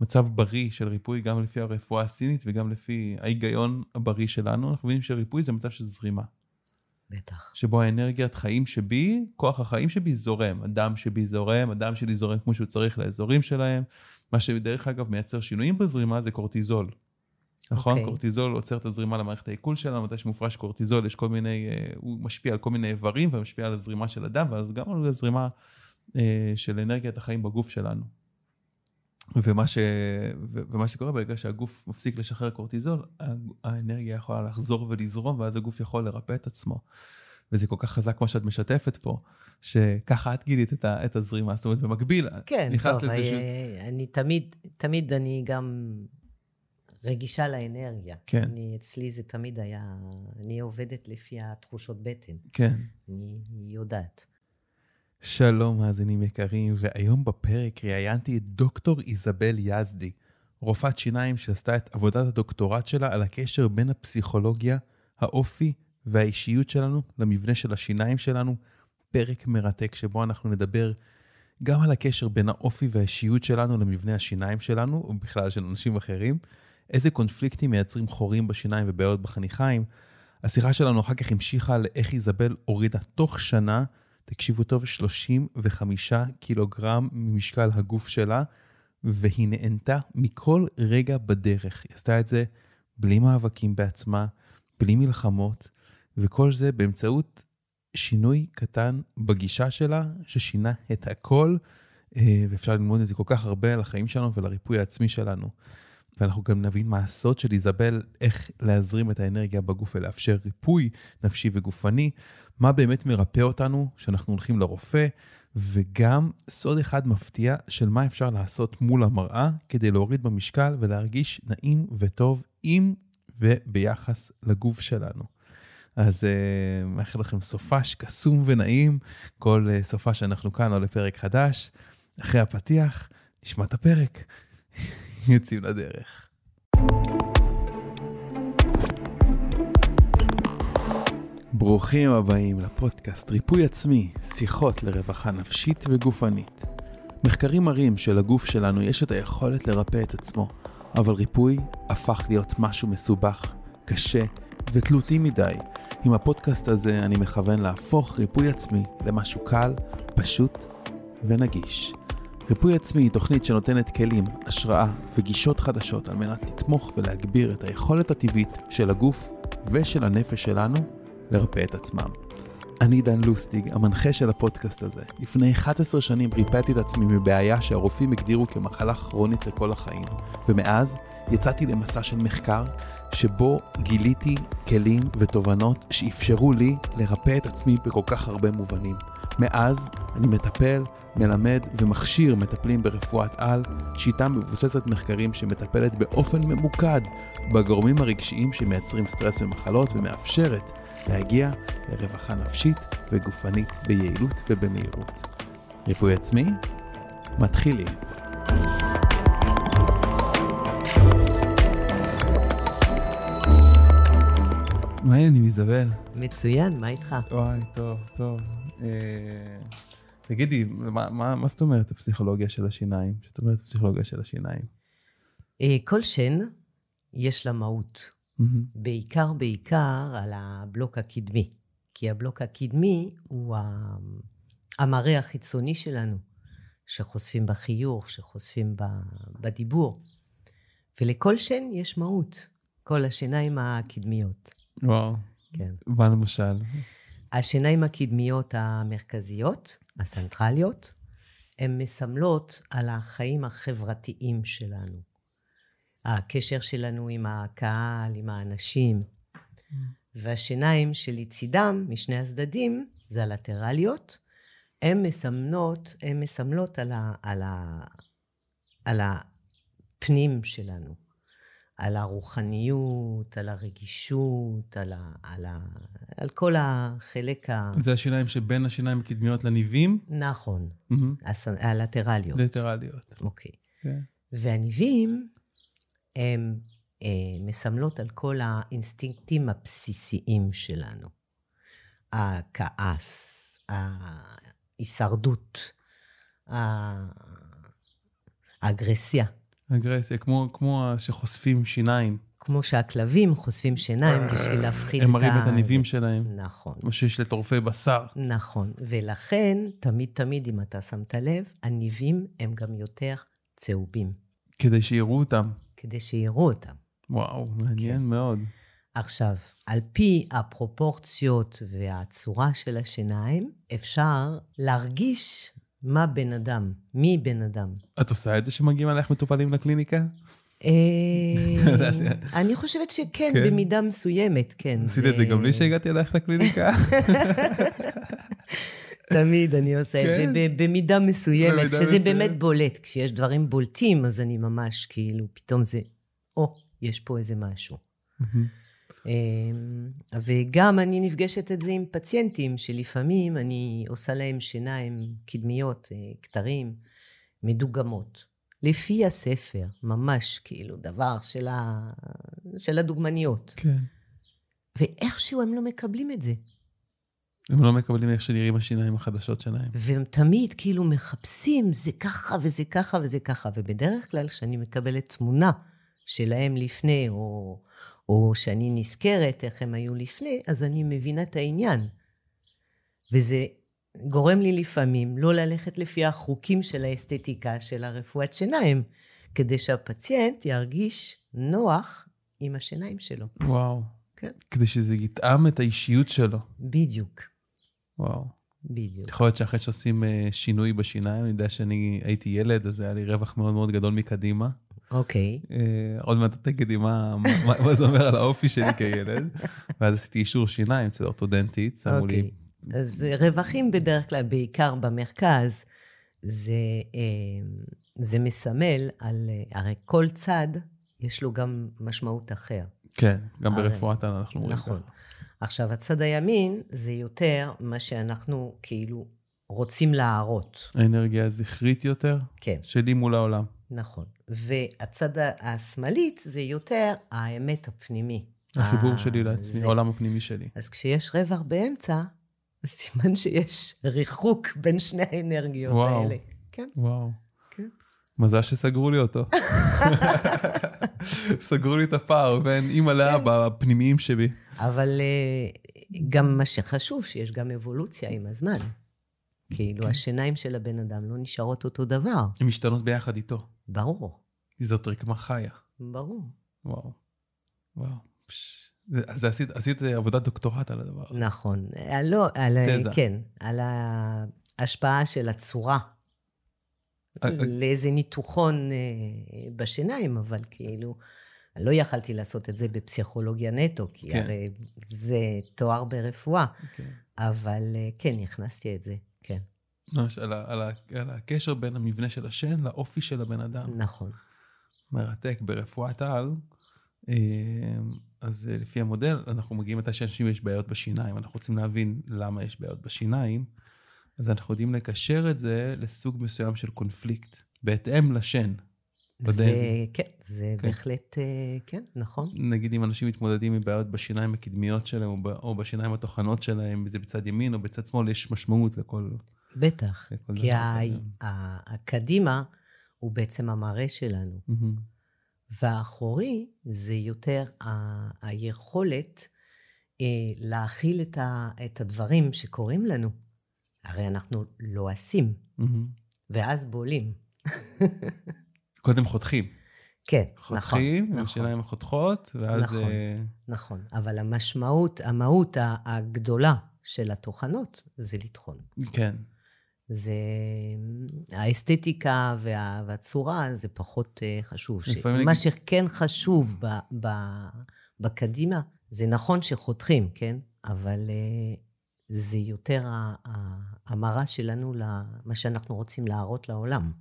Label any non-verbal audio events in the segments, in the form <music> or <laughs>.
מצב בריא של ריפוי, גם לפי הרפואה הסינית וגם לפי ההיגיון הבריא שלנו, אנחנו מבינים שריפוי זה מצב של זרימה. בטח. שבו האנרגיית חיים שבי, כוח החיים שבי זורם. הדם שבי זורם, הדם שלי זורם כמו שהוא צריך לאזורים שלהם. מה שדרך אגב מייצר שינויים בזרימה זה קורטיזול. נכון? Okay. אוקיי. קורטיזול עוצר את הזרימה למערכת העיכול שלנו, מתי שמופרש קורטיזול, יש כל מיני, אה, הוא משפיע על כל מיני איברים ומשפיע על הזרימה של הדם, ואז גם על הזרימה אה, של אנרגיית החיים בגוף שלנו. ומה, ש... ומה שקורה ברגע שהגוף מפסיק לשחרר קורטיזול, האנרגיה יכולה לחזור ולזרום, ואז הגוף יכול לרפא את עצמו. וזה כל כך חזק מה שאת משתפת פה, שככה את גילית את, ה... את הזרימה, זאת אומרת, במקביל, כן, נכנס טוב, לזה... כן, טוב, אה, אני תמיד, תמיד אני גם רגישה לאנרגיה. כן. אני, אצלי זה תמיד היה, אני עובדת לפי התחושות בטן. כן. אני יודעת. שלום מאזינים יקרים, והיום בפרק ראיינתי את דוקטור איזבל יזדי, רופאת שיניים שעשתה את עבודת הדוקטורט שלה על הקשר בין הפסיכולוגיה, האופי והאישיות שלנו למבנה של השיניים שלנו, פרק מרתק שבו אנחנו נדבר גם על הקשר בין האופי והאישיות שלנו למבנה השיניים שלנו, ובכלל של אנשים אחרים, איזה קונפליקטים מייצרים חורים בשיניים ובעיות בחניכיים. השיחה שלנו אחר כך המשיכה לאיך איזבל הורידה תוך שנה תקשיבו טוב, 35 קילוגרם ממשקל הגוף שלה, והיא נענתה מכל רגע בדרך. היא עשתה את זה בלי מאבקים בעצמה, בלי מלחמות, וכל זה באמצעות שינוי קטן בגישה שלה, ששינה את הכל, אה, ואפשר ללמוד את זה כל כך הרבה על החיים שלנו ולריפוי העצמי שלנו. ואנחנו גם נבין מה הסוד של איזבל, איך להזרים את האנרגיה בגוף ולאפשר ריפוי נפשי וגופני, מה באמת מרפא אותנו כשאנחנו הולכים לרופא, וגם סוד אחד מפתיע של מה אפשר לעשות מול המראה כדי להוריד במשקל ולהרגיש נעים וטוב עם וביחס לגוף שלנו. אז uh, מאחל לכם סופש קסום ונעים, כל אה, סופש שאנחנו כאן עולה פרק חדש. אחרי הפתיח, נשמע את הפרק. <laughs> יוצאים לדרך. ברוכים הבאים לפודקאסט ריפוי עצמי, שיחות לרווחה נפשית וגופנית. מחקרים מראים שלגוף שלנו יש את היכולת לרפא את עצמו, אבל ריפוי הפך להיות משהו מסובך, קשה ותלותי מדי. עם הפודקאסט הזה אני מכוון להפוך ריפוי עצמי למשהו קל, פשוט ונגיש. ריפוי עצמי היא תוכנית שנותנת כלים, השראה וגישות חדשות על מנת לתמוך ולהגביר את היכולת הטבעית של הגוף ושל הנפש שלנו לרפא את עצמם. אני דן לוסטיג, המנחה של הפודקאסט הזה. לפני 11 שנים ריפאתי את עצמי מבעיה שהרופאים הגדירו כמחלה כרונית לכל החיים, ומאז יצאתי למסע של מחקר שבו גיליתי כלים ותובנות שאפשרו לי לרפא את עצמי בכל כך הרבה מובנים. מאז אני מטפל, מלמד ומכשיר מטפלים ברפואת על, שיטה מבוססת מחקרים שמטפלת באופן ממוקד בגורמים הרגשיים שמייצרים סטרס ומחלות ומאפשרת להגיע לרווחה נפשית וגופנית ביעילות ובמהירות. ריפוי עצמי? מתחילים. מה העניינים, איזבל? מצוין, מה איתך? וואי, טוב, טוב. אה, תגידי, מה, זאת אומרת הפסיכולוגיה של השיניים? זאת אומרת הפסיכולוגיה של השיניים. אה, כל שן יש לה מהות. בעיקר, בעיקר על הבלוק הקדמי. כי הבלוק הקדמי הוא המראה החיצוני שלנו, שחושפים בחיוך, שחושפים בדיבור. ולכל שן יש מהות. כל השיניים הקדמיות. וואו. כן. מה למשל? השיניים הקדמיות המרכזיות, הסנטרליות, הן מסמלות על החיים החברתיים שלנו. הקשר שלנו עם הקהל, עם האנשים. Mm. והשיניים שלצידם, משני הצדדים, הלטרליות, הן מסמנות, הן מסמלות על, ה, על, ה, על הפנים שלנו. על הרוחניות, על הרגישות, על, ה, על, ה, על כל החלק ה... זה השיניים שבין השיניים הקדמיות לניבים? נכון, mm-hmm. הס... הלטרליות. לטרליות. אוקיי. Okay. כן. Okay. והניבים, הם אה, מסמלות על כל האינסטינקטים הבסיסיים שלנו. הכעס, ההישרדות, האגרסיה. אגרסיה, כמו, כמו שחושפים שיניים. כמו שהכלבים חושפים שיניים בשביל להפחיד את ה... הם מראים את הניבים שלהם. נכון. כמו שיש לטורפי בשר. נכון, ולכן, תמיד תמיד, אם אתה שמת לב, הניבים הם גם יותר צהובים. כדי שיראו אותם. כדי שיראו אותם. וואו, מעניין כן. מאוד. עכשיו, על פי הפרופורציות והצורה של השיניים, אפשר להרגיש מה בן אדם? מי בן אדם? את עושה את זה שמגיעים עליך מטופלים לקליניקה? אה, <laughs> אני חושבת שכן, כן. במידה מסוימת, כן. עשית את זה גם לי שהגעתי אלייך לקליניקה? <laughs> תמיד אני עושה את זה כן. במידה מסוימת, שזה באמת בולט. כשיש דברים בולטים, אז אני ממש כאילו, פתאום זה, או, יש פה איזה משהו. אמ, וגם אני נפגשת את זה עם פציינטים, שלפעמים אני עושה להם שיניים קדמיות, אה, כתרים, מדוגמות. לפי הספר, ממש כאילו דבר של, ה... של הדוגמניות. כן. ואיכשהו הם לא מקבלים את זה. הם לא מקבלים איך שנראים השיניים החדשות שלהם. והם תמיד כאילו מחפשים, זה ככה וזה ככה וזה ככה, ובדרך כלל כשאני מקבלת תמונה שלהם לפני, או, או שאני נזכרת איך הם היו לפני, אז אני מבינה את העניין. וזה גורם לי לפעמים לא ללכת לפי החוקים של האסתטיקה של הרפואת שיניים, כדי שהפציינט ירגיש נוח עם השיניים שלו. וואו. כן. כדי שזה יתאם את האישיות שלו. בדיוק. וואו. בדיוק. יכול להיות שאחרי שעושים אה, שינוי בשיניים, אני יודע שאני הייתי ילד, אז היה לי רווח מאוד מאוד גדול מקדימה. אוקיי. אה, עוד מעט תגידי מה זה אומר על האופי שלי כילד. <laughs> ואז עשיתי אישור שיניים אצל אורתודנטית, שמו לי... אוקיי. אז רווחים בדרך כלל, בעיקר במרכז, זה, אה, זה מסמל על... אה, הרי כל צד יש לו גם משמעות אחר. כן, גם הרי, ברפואת אנחנו נכון. רואים ככה. נכון. עכשיו, הצד הימין זה יותר מה שאנחנו כאילו רוצים להראות. האנרגיה הזכרית יותר? כן. שלי מול העולם. נכון. והצד השמאלית זה יותר האמת הפנימי. החיבור אה, שלי לעצמי, העולם הפנימי שלי. אז כשיש רווח באמצע, אז סימן שיש ריחוק בין שני האנרגיות וואו. האלה. כן. וואו. כן. מזל שסגרו לי אותו. <laughs> סגרו לי את הפער בין אימא כן. לאבא הפנימיים שבי. אבל אה, גם מה שחשוב, שיש גם אבולוציה עם הזמן. כן. כאילו, השיניים של הבן אדם לא נשארות אותו דבר. הן משתנות ביחד איתו. ברור. זאת רקמה חיה. ברור. וואו. וואו. פש... אז עשית, עשית עבודת דוקטורט על הדבר הזה. נכון. אה, לא, על... תזה. כן. על ההשפעה של הצורה. אה, אה. לאיזה ניתוחון בשיניים, אבל כאילו, לא יכלתי לעשות את זה בפסיכולוגיה נטו, כי כן. הרי זה תואר ברפואה. כן. אבל כן, הכנסתי את זה. ממש, אה, על, על, על הקשר בין המבנה של השן לאופי של הבן אדם. נכון. מרתק, ברפואת על, אה, אז אה, לפי המודל, אנחנו מגיעים מתי שאנשים יש בעיות בשיניים, אנחנו רוצים להבין למה יש בעיות בשיניים, אז אנחנו יודעים לקשר את זה לסוג מסוים של קונפליקט, בהתאם לשן. לא זה, כן, זה כן. בהחלט, כן, נכון. נגיד אם אנשים מתמודדים עם בעיות בשיניים הקדמיות שלהם, או, בשיניים התוכנות שלהם, אם זה בצד ימין או בצד שמאל, יש משמעות לכל... בטח, כי ה- ה- הקדימה הוא בעצם המראה שלנו. והאחורי זה יותר ה- היכולת אה, להכיל את, ה- את הדברים שקורים לנו. הרי אנחנו לועסים, לא mm-hmm. ואז בולים. <laughs> קודם חותכים. כן, נכון, חותכים, נכון. חותכים, השיניים נכון. החותכות, ואז... נכון, אה... נכון. אבל המשמעות, המהות הגדולה של הטוחנות זה לטחון. כן. זה האסתטיקה וה, והצורה, זה פחות אה, חשוב. ש... מה שכן חשוב ב, ב, בקדימה, זה נכון שחותכים, כן? אבל אה, זה יותר ההמרה שלנו למה שאנחנו רוצים להראות לעולם.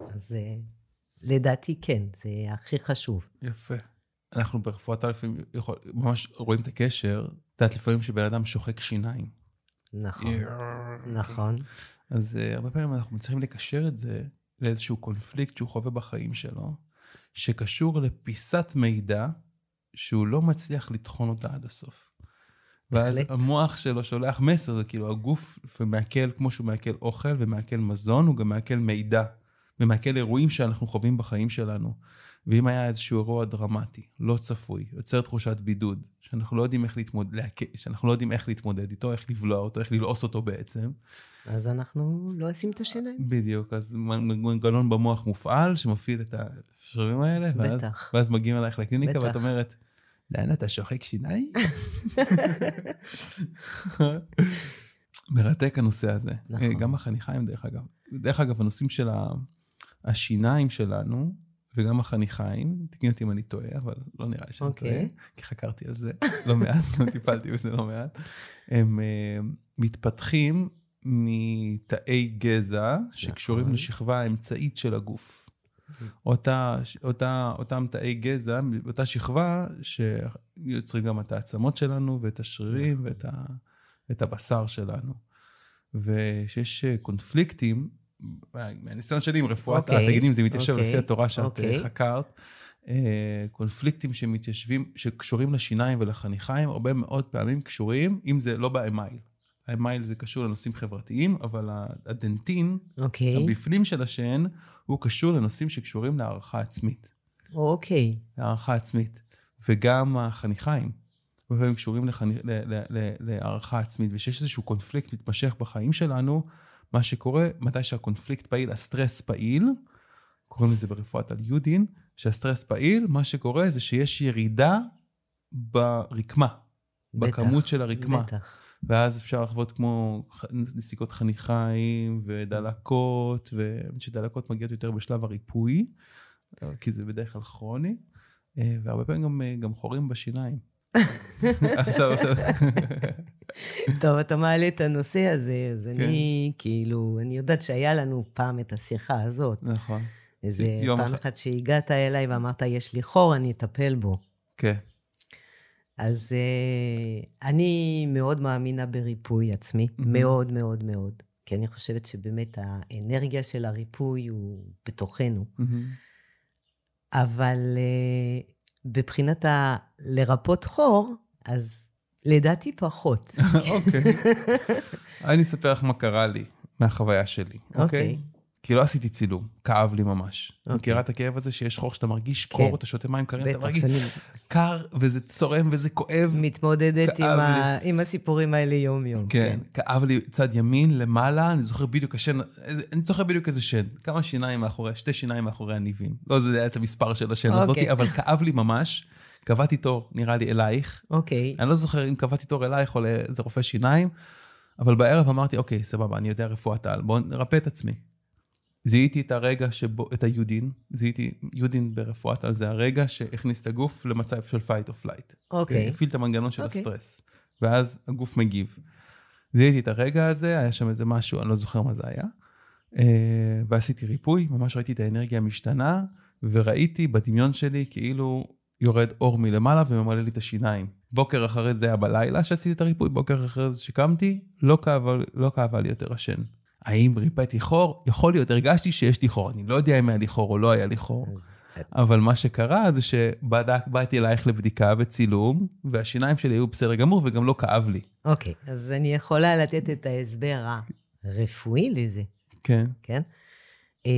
אז אה, לדעתי כן, זה הכי חשוב. יפה. אנחנו ברפואת א' ממש רואים את הקשר. את יודעת, לפעמים שבן אדם שוחק שיניים, נכון, נכון. אז אה, הרבה פעמים אנחנו מצליחים לקשר את זה לאיזשהו קונפליקט שהוא חווה בחיים שלו, שקשור לפיסת מידע שהוא לא מצליח לטחון אותה עד הסוף. ואז בהחלט. המוח שלו שולח מסר, זה כאילו הגוף מעכל, כמו שהוא מעכל אוכל ומעכל מזון, הוא גם מעכל מידע ומעכל אירועים שאנחנו חווים בחיים שלנו. ואם היה איזשהו אירוע דרמטי, לא צפוי, יוצר תחושת בידוד, שאנחנו לא יודעים איך להתמודד, שאנחנו לא יודעים איך להתמודד איתו, איך לבלוע אותו, איך ללעוס אותו בעצם. אז אנחנו לא עושים את השיניים. בדיוק, אז מנגנון במוח מופעל שמפעיל את השרירים האלה. בטח. ואז, ואז מגיעים אלייך לקליניקה ואת אומרת, לאן אתה שוחק שיניים? <laughs> מרתק הנושא הזה. נכון. גם החניכיים דרך אגב. דרך אגב, הנושאים של השיניים שלנו, וגם החניכיים, תקני אותי אם אני טועה, אבל לא נראה לי שאני okay. אוקיי. טועה, כי חקרתי על זה <laughs> לא מעט, גם טיפלתי בזה לא מעט, הם uh, מתפתחים מתאי גזע שקשורים נכון. לשכבה האמצעית של הגוף. אוקיי. אותה, אותה, אותם תאי גזע, אותה שכבה שיוצרים גם את העצמות שלנו ואת השרירים נכון. ואת, ה, ואת הבשר שלנו. וכשיש אה, קונפליקטים מהניסיון שלי עם רפואת okay. אוקיי, תגידי אם זה מתיישב okay. אוקיי, לפי התורה שאת okay. אה, אוקיי. חקרת, אה, קונפליקטים שמתיישבים, שקשורים לשיניים ולחניכיים, הרבה מאוד פעמים קשורים, אם זה לא באמייל. האמייל זה קשור לנושאים חברתיים, אבל הדנטין, okay. הבפנים של השן, הוא קשור לנושאים שקשורים להערכה עצמית. אוקיי. Okay. להערכה עצמית. וגם החניכיים. הרבה פעמים קשורים לחני... להערכה עצמית, ושיש איזשהו קונפליקט מתמשך בחיים שלנו, מה שקורה, מתי שהקונפליקט פעיל, הסטרס פעיל, קוראים לזה ברפואת על יודין, שהסטרס פעיל, מה שקורה זה שיש ירידה ברקמה, בטח, בכמות של הרקמה. בטח. ואז אפשר לחוות כמו נסיקות חניכיים ודלקות, שדלקות מגיעות יותר בשלב הריפוי, כי זה בדרך כלל כרוני, אה, והרבה פעמים גם, אה, גם חורים בשיניים. <laughs> עכשיו, עכשיו. טוב, אתה מעלה את הנושא הזה, אז כן. אני, כאילו, אני יודעת שהיה לנו פעם את השיחה הזאת. נכון. איזה פעם אחת שהגעת אליי ואמרת, יש לי חור, אני אטפל בו. כן. אז uh, אני מאוד מאמינה בריפוי עצמי, mm-hmm. מאוד מאוד מאוד, כי אני חושבת שבאמת האנרגיה של הריפוי הוא בתוכנו. Mm-hmm. אבל uh, אה, בבחינת ה- לרפות חור, אז לדעתי פחות. <laughs> אוקיי. אני אספר לך מה קרה לי מהחוויה שלי, אוקיי? אוקיי. כי לא עשיתי צילום, כאב לי ממש. אוקיי. מכירה את הכאב הזה שיש חור שאתה מרגיש כן. קור, אתה שותה מים קרים, אתה מרגיש קר, וזה צורם וזה כואב. מתמודדת עם, הסיפורים האלה יום-יום. כן, כן, כאב לי צד ימין, למעלה, אני זוכר בדיוק השן, אני זוכר בדיוק איזה שן, כמה שיניים מאחורי, שתי שיניים מאחורי הניבים. לא זה היה את המספר של השן הזאת, אוקיי. אבל כאב לי ממש. קבעתי תור, נראה לי, אלייך. אוקיי. Okay. אני לא זוכר אם קבעתי תור אלייך או לאיזה רופא שיניים, אבל בערב אמרתי, אוקיי, okay, סבבה, אני יודע רפואת על, בואו נרפא את עצמי. זיהיתי את הרגע שבו, את היודין, זיהיתי יודין ברפואת על, זה הרגע שהכניס את הגוף למצב של פייט או פלייט. אוקיי. הפעיל את המנגנון של okay. אוקיי. הסטרס, ואז הגוף מגיב. זיהיתי את הרגע הזה, היה שם איזה משהו, אני לא זוכר מה זה היה. אה, ועשיתי ריפוי, ממש ראיתי את האנרגיה המשתנה, וראיתי בדמיון שלי כאילו יורד אור מלמעלה וממלא לי את השיניים. בוקר אחרי זה היה בלילה שעשיתי את הריפוי, בוקר אחרי זה שקמתי, לא כאבה, לא כאבה לי יותר השן. האם ריפאתי חור? יכול להיות, הרגשתי שיש לי חור. אני לא יודע אם היה לי חור או לא היה לי חור. אבל מה שקרה זה שבאתי אלייך לבדיקה וצילום, והשיניים שלי היו בסדר גמור וגם לא כאב לי. אוקיי, okay, אז אני יכולה לתת את ההסבר הרפואי לזה. כן. כן? אמ,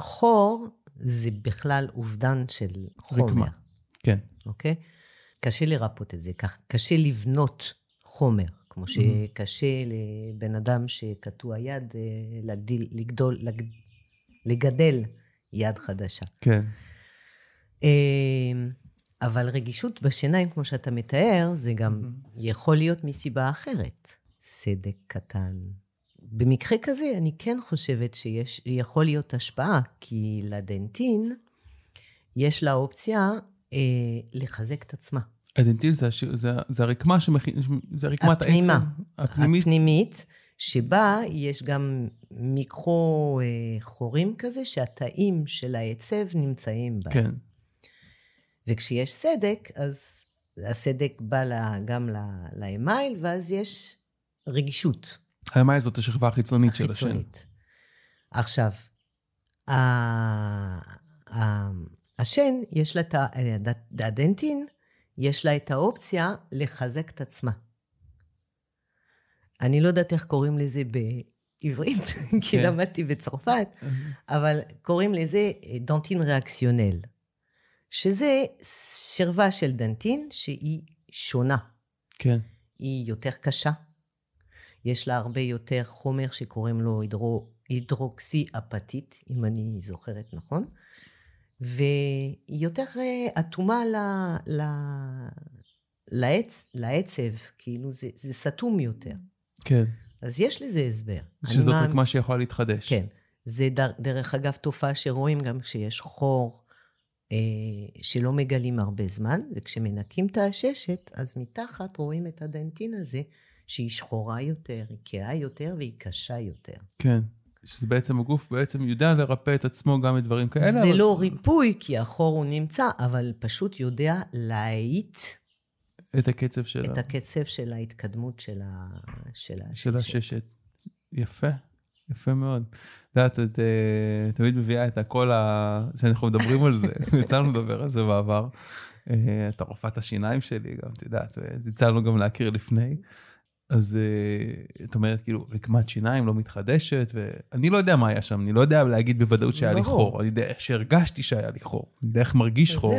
חור זה בכלל אובדן של חומר. רקמה, כן. אוקיי? קשה לרפות את זה קשה לבנות חומר, כמו mm-hmm. שקשה לבן אדם שקטוע יד אה, לגדיל, לגדול, לגדל יד חדשה. כן. אה, אבל רגישות בשיניים, כמו שאתה מתאר, זה גם mm-hmm. יכול להיות מסיבה אחרת. סדק קטן, במקרה כזה, אני כן חושבת שיכול להיות השפעה, כי לדנטין יש לה אופציה אה, לחזק את עצמה. הדנטין זה, זה, זה הרקמה שמכין, זה רקמת הפנימה, העצם. הפנימית. הפנימית, שבה יש גם מיקרו אה, חורים כזה, שהתאים של העצב נמצאים בהם. כן. וכשיש סדק, אז הסדק בא לה, גם לאמייל, ואז יש רגישות. המאי זאת השכבה החיצונית של השן. החיצונית. עכשיו, השן, יש לה את הדנטין, יש לה את האופציה לחזק את עצמה. אני לא יודעת איך קוראים לזה בעברית, <laughs> כי כן. למדתי בצרפת, אבל קוראים לזה דנטין ריאקציונל, שזה שרבה של דנטין שהיא שונה. כן. היא יותר קשה, יש לה הרבה יותר חומר שקוראים לו הידרו, הידרוקסי אפטית, אם אני זוכרת נכון, והיא יותר אה, אטומה ל, ל, לעצ, לעצב, כאילו זה, זה סתום יותר. כן. אז יש לזה הסבר. שזאת רק מה שיכול להתחדש. כן. זה דר, דרך אגב תופעה שרואים גם כשיש חור אה, שלא מגלים הרבה זמן, וכשמנקים את העששת, אז מתחת רואים את הדנטין הזה שהיא שחורה יותר, היא כהה יותר והיא קשה יותר. כן. שזה בעצם הגוף בעצם יודע לרפא את עצמו גם מדברים כאלה. זה אבל... לא ריפוי, כי החור הוא נמצא, אבל פשוט יודע להאיט. את הקצב של את הקצב של ההתקדמות של, ה... של הששת. של הששת. יפה, יפה מאוד. את יודעת, את אה, תמיד מביאה את הכל ה... שאנחנו מדברים על זה, <laughs> יצא לנו לדבר על זה בעבר. אה, את הרופאת השיניים שלי גם, את יודעת, אה, יצא לנו גם להכיר לפני. אז אה, את אומרת, כאילו, רקמת שיניים לא מתחדשת, ואני לא יודע מה היה שם, אני לא יודע להגיד בוודאות שהיה לי חור, אני יודע איך שהרגשתי שהיה לי חור, אני יודע איך מרגיש חור.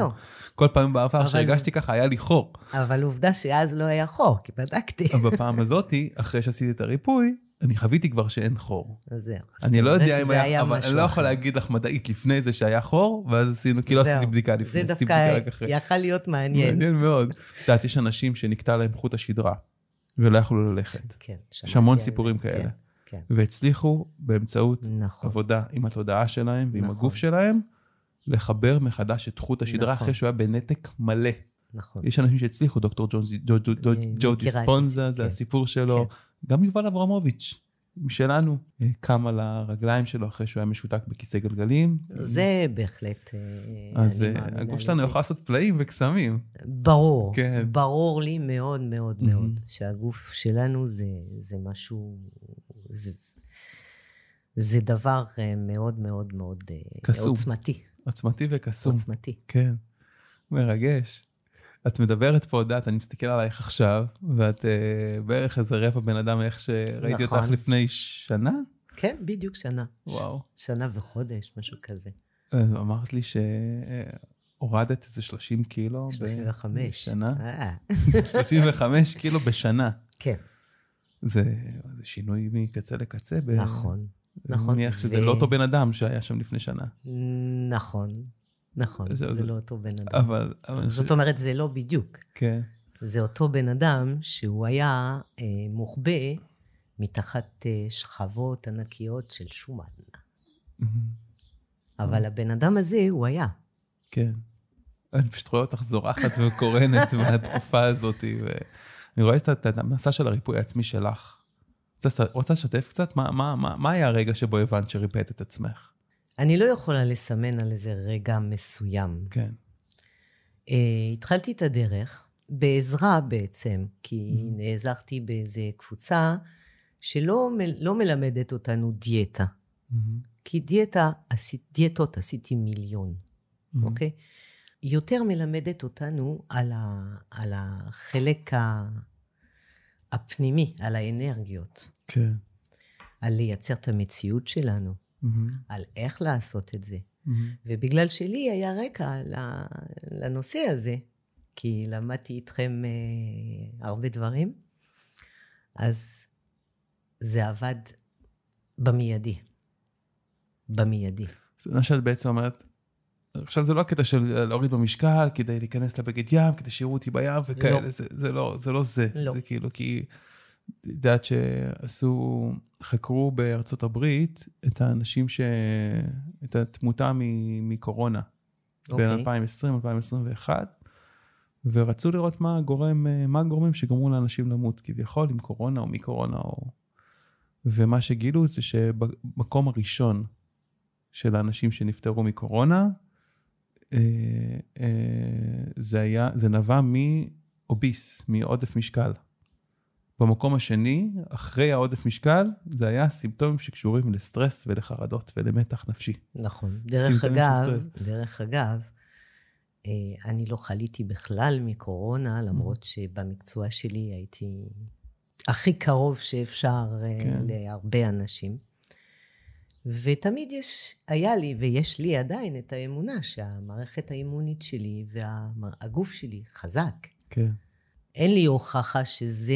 כל פעם בעבר שהרגשתי ככה, היה לי חור. אבל עובדה שאז לא היה חור, כי בדקתי. אבל בפעם הזאתי, אחרי שעשיתי את הריפוי, אני חוויתי כבר שאין חור. זהו. אני לא יודע אם היה, אבל אני לא יכול להגיד לך מדעית לפני זה שהיה חור, ואז עשינו, כי לא עשיתי בדיקה לפני, עשיתי בדיקה רק אחרי. זה דווקא יכל להיות מעניין. מעניין מאוד. את יודעת, יש אנשים שנקטע להם חוט השדרה. ולא יכלו ללכת. כן, כן יש המון סיפורים זה, כן, כאלה. כן, כן. והצליחו באמצעות נכון. עבודה עם התודעה שלהם ועם נכון. הגוף שלהם, לחבר מחדש את חוט השדרה נכון. אחרי שהוא היה בנתק מלא. נכון. יש אנשים שהצליחו, דוקטור ג'ו דיספונזה, אה, זה כן. הסיפור שלו. גם יובל אברמוביץ', משלנו, אה, קם על הרגליים שלו אחרי שהוא היה משותק בכיסא גלגלים. זה בהחלט... אה, אז הגוף שלנו יכול לעשות פלאים וקסמים. ברור. כן. ברור לי מאוד מאוד מאוד, שהגוף שלנו זה, זה משהו... זה, זה דבר אה, מאוד מאוד מאוד קסום. עוצמתי. עוצמתי וקסום. עוצמתי. כן. מרגש. את מדברת פה, דעת, אני מסתכל עלייך עכשיו, ואת uh, בערך איזה רבע בן אדם איך שראיתי נכון. אותך לפני שנה? כן, בדיוק שנה. וואו. ש- שנה וחודש, משהו כזה. אה, אמרת לי שהורדת איזה 30 קילו 35. בשנה? 35 אה. <laughs> קילו בשנה. כן. זה, זה שינוי מקצה לקצה. ב... נכון, נכון. אני מניח שזה ו... לא אותו בן אדם שהיה שם לפני שנה. נכון, נכון, זה, זה לא אותו בן אדם. אבל... אבל זאת זה... אומרת, זה לא בדיוק. כן. זה אותו בן אדם שהוא היה אה, מוחבא מתחת אה, שכבות ענקיות של שומן. mm אבל הבן אדם הזה, הוא היה. כן. אני פשוט רואה אותך זורחת וקורנת מהתקופה הזאת, ואני רואה את המסע של הריפוי העצמי שלך. רוצה לשתף קצת? מה, מה, מה, מה היה הרגע שבו הבנת שריפאת את עצמך? אני לא יכולה לסמן על איזה רגע מסוים. כן. Uh, התחלתי את הדרך בעזרה בעצם, כי mm-hmm. נעזרתי באיזה קבוצה שלא לא מלמדת אותנו דיאטה. Mm-hmm. כי דיאטה, דיאטות עשיתי מיליון, אוקיי? mm-hmm. אוקיי? יותר מלמדת אותנו על, ה, על החלק ה, הפנימי, על האנרגיות. כן. על לייצר את המציאות שלנו. mm-hmm. על איך לעשות את זה. Mm-hmm. ובגלל שלי היה רקע לנושא הזה, כי למדתי איתכם אה, הרבה דברים, אז זה עבד במיידי. במיידי. זה מה שאת בעצם אומרת, עכשיו זה לא הקטע של להוריד במשקל כדי להיכנס לבגד ים, כדי שיראו אותי בים וכאלה, לא. זה, זה לא זה, לא זה, לא. זה כאילו כי... יודעת שעשו, חקרו בארצות הברית את האנשים ש... את התמותה מקורונה. Okay. אוקיי. בין 2020-2021, ורצו לראות מה הגורם, מה הגורמים שגרמו לאנשים למות כביכול, עם קורונה או מקורונה או... ומה שגילו זה שבמקום הראשון של האנשים שנפטרו מקורונה, אה, אה, זה היה, זה נבע מאוביס, מעודף משקל. במקום השני, אחרי העודף משקל, זה היה סימפטומים שקשורים לסטרס ולחרדות ולמתח נפשי. נכון. דרך אגב, דרך אגב, אה, אני לא חליתי בכלל מקורונה, למרות שבמקצוע שלי הייתי הכי קרוב שאפשר אה, כן. להרבה אנשים. ותמיד יש, היה לי ויש לי עדיין את האמונה שהמערכת האימונית שלי והגוף שלי חזק. כן. אין לי הוכחה שזה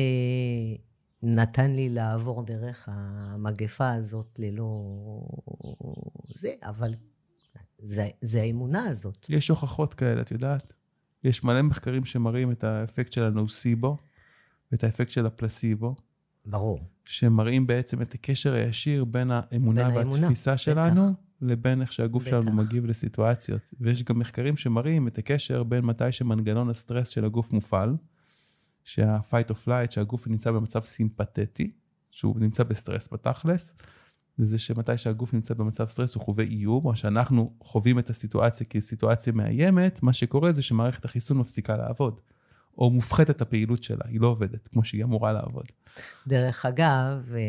נתן לי לעבור דרך המגפה הזאת ללא זה, אבל זה, זה האמונה הזאת. יש הוכחות כאלה, את יודעת? יש מלא מחקרים שמראים את האפקט של הנוסיבו ואת האפקט של הפלסיבו. ברור. שמראים בעצם את הקשר הישיר בין האמונה בין והתפיסה האמונה, שלנו בטח. לבין איך שהגוף בטח. שלנו מגיב לסיטואציות. ויש גם מחקרים שמראים את הקשר בין מתי שמנגנון הסטרס של הגוף מופעל, שה-fight of flight, שהגוף נמצא במצב סימפתטי, שהוא נמצא בסטרס בתכלס, זה שמתי שהגוף נמצא במצב סטרס הוא חווה איום, או שאנחנו חווים את הסיטואציה כסיטואציה מאיימת, מה שקורה זה שמערכת החיסון מפסיקה לעבוד. או מופחתת הפעילות שלה, היא לא עובדת כמו שהיא אמורה לעבוד. דרך אגב, אה,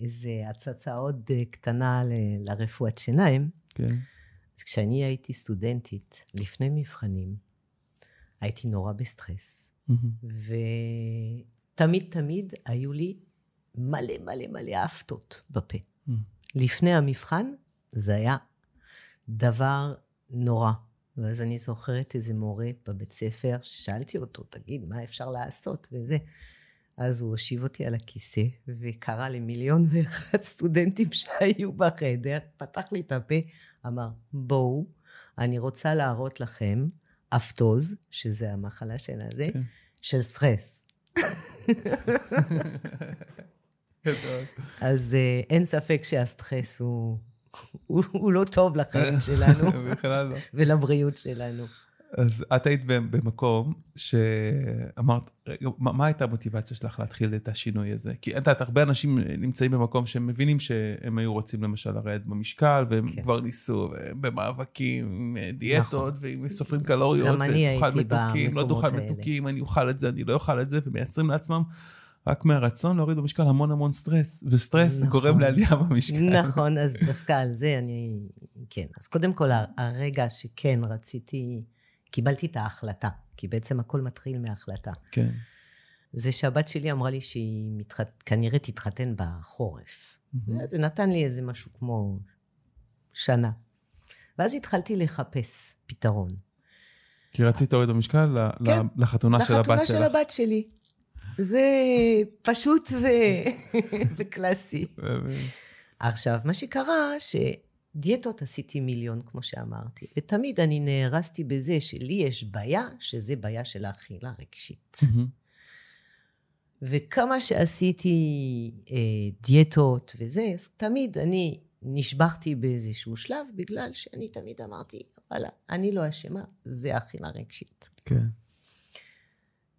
איזו הצצה עוד אה, קטנה ל- לרפואת שיניים. כן. אז כשאני הייתי סטודנטית, לפני מבחנים, הייתי נורא בסטרס. ותמיד תמיד היו לי מלא מלא מלא האפתות בפה. Mm. לפני המבחן זה היה דבר נורא. ואז אני זוכרת איזה מורה בבית ספר, שאלתי אותו, תגיד, מה אפשר לעשות וזה. אז הוא הושיב אותי על הכיסא, וקרא למיליון ואחד סטודנטים שהיו בחדר, פתח לי את הפה, אמר, בואו, אני רוצה להראות לכם אפטוז, שזה המחלה של הזה, כן. של סטרס. אז אה, אין ספק שהסטרס הוא, הוא, הוא לא טוב לחיים שלנו, לא. ולבריאות שלנו. אז את היית במקום שאמרת, רגע, מה, מה הייתה המוטיבציה שלך להתחיל את השינוי הזה? כי את יודעת, הרבה אנשים נמצאים במקום שהם מבינים שהם היו רוצים למשל לרדת במשקל, והם כן. כבר ניסו, והם במאבקים, עם אה, דיאטות, נכון. ועם אה, סופרים קלוריות, גם אני הייתי מתוקים, לא דוכל מתוקים, אני אוכל את זה, אני לא אוכל את זה, ומייצרים לעצמם רק מהרצון להוריד במשקל המון המון סטרס, וסטרס נכון. גורם לעלייה במשקל. נכון, אז דווקא על זה אני... כן. אז קודם כל, הרגע שכן רציתי... קיבלתי את ההחלטה, כי בעצם הכל מתחיל מההחלטה. כן. זה שהבת שלי אמרה לי שהיא מתחת... כנראה תתחתן בחורף. Mm-hmm. זה נתן לי איזה משהו כמו שנה. ואז התחלתי לחפש פתרון. כי רצית להוריד במשקל כן, לחתונה של הבת שלך. לחתונה של הבת שלי. זה פשוט ו... וקלאסי. <laughs> עכשיו, מה שקרה, ש... דיאטות עשיתי מיליון, כמו שאמרתי, ותמיד אני נהרסתי בזה שלי יש בעיה, שזה בעיה של האכילה הרגשית. Mm-hmm. וכמה שעשיתי אה, דיאטות וזה, אז תמיד אני נשבחתי באיזשהו שלב, בגלל שאני תמיד אמרתי, וואלה, אני לא אשמה, זה אכילה רגשית. כן. Okay.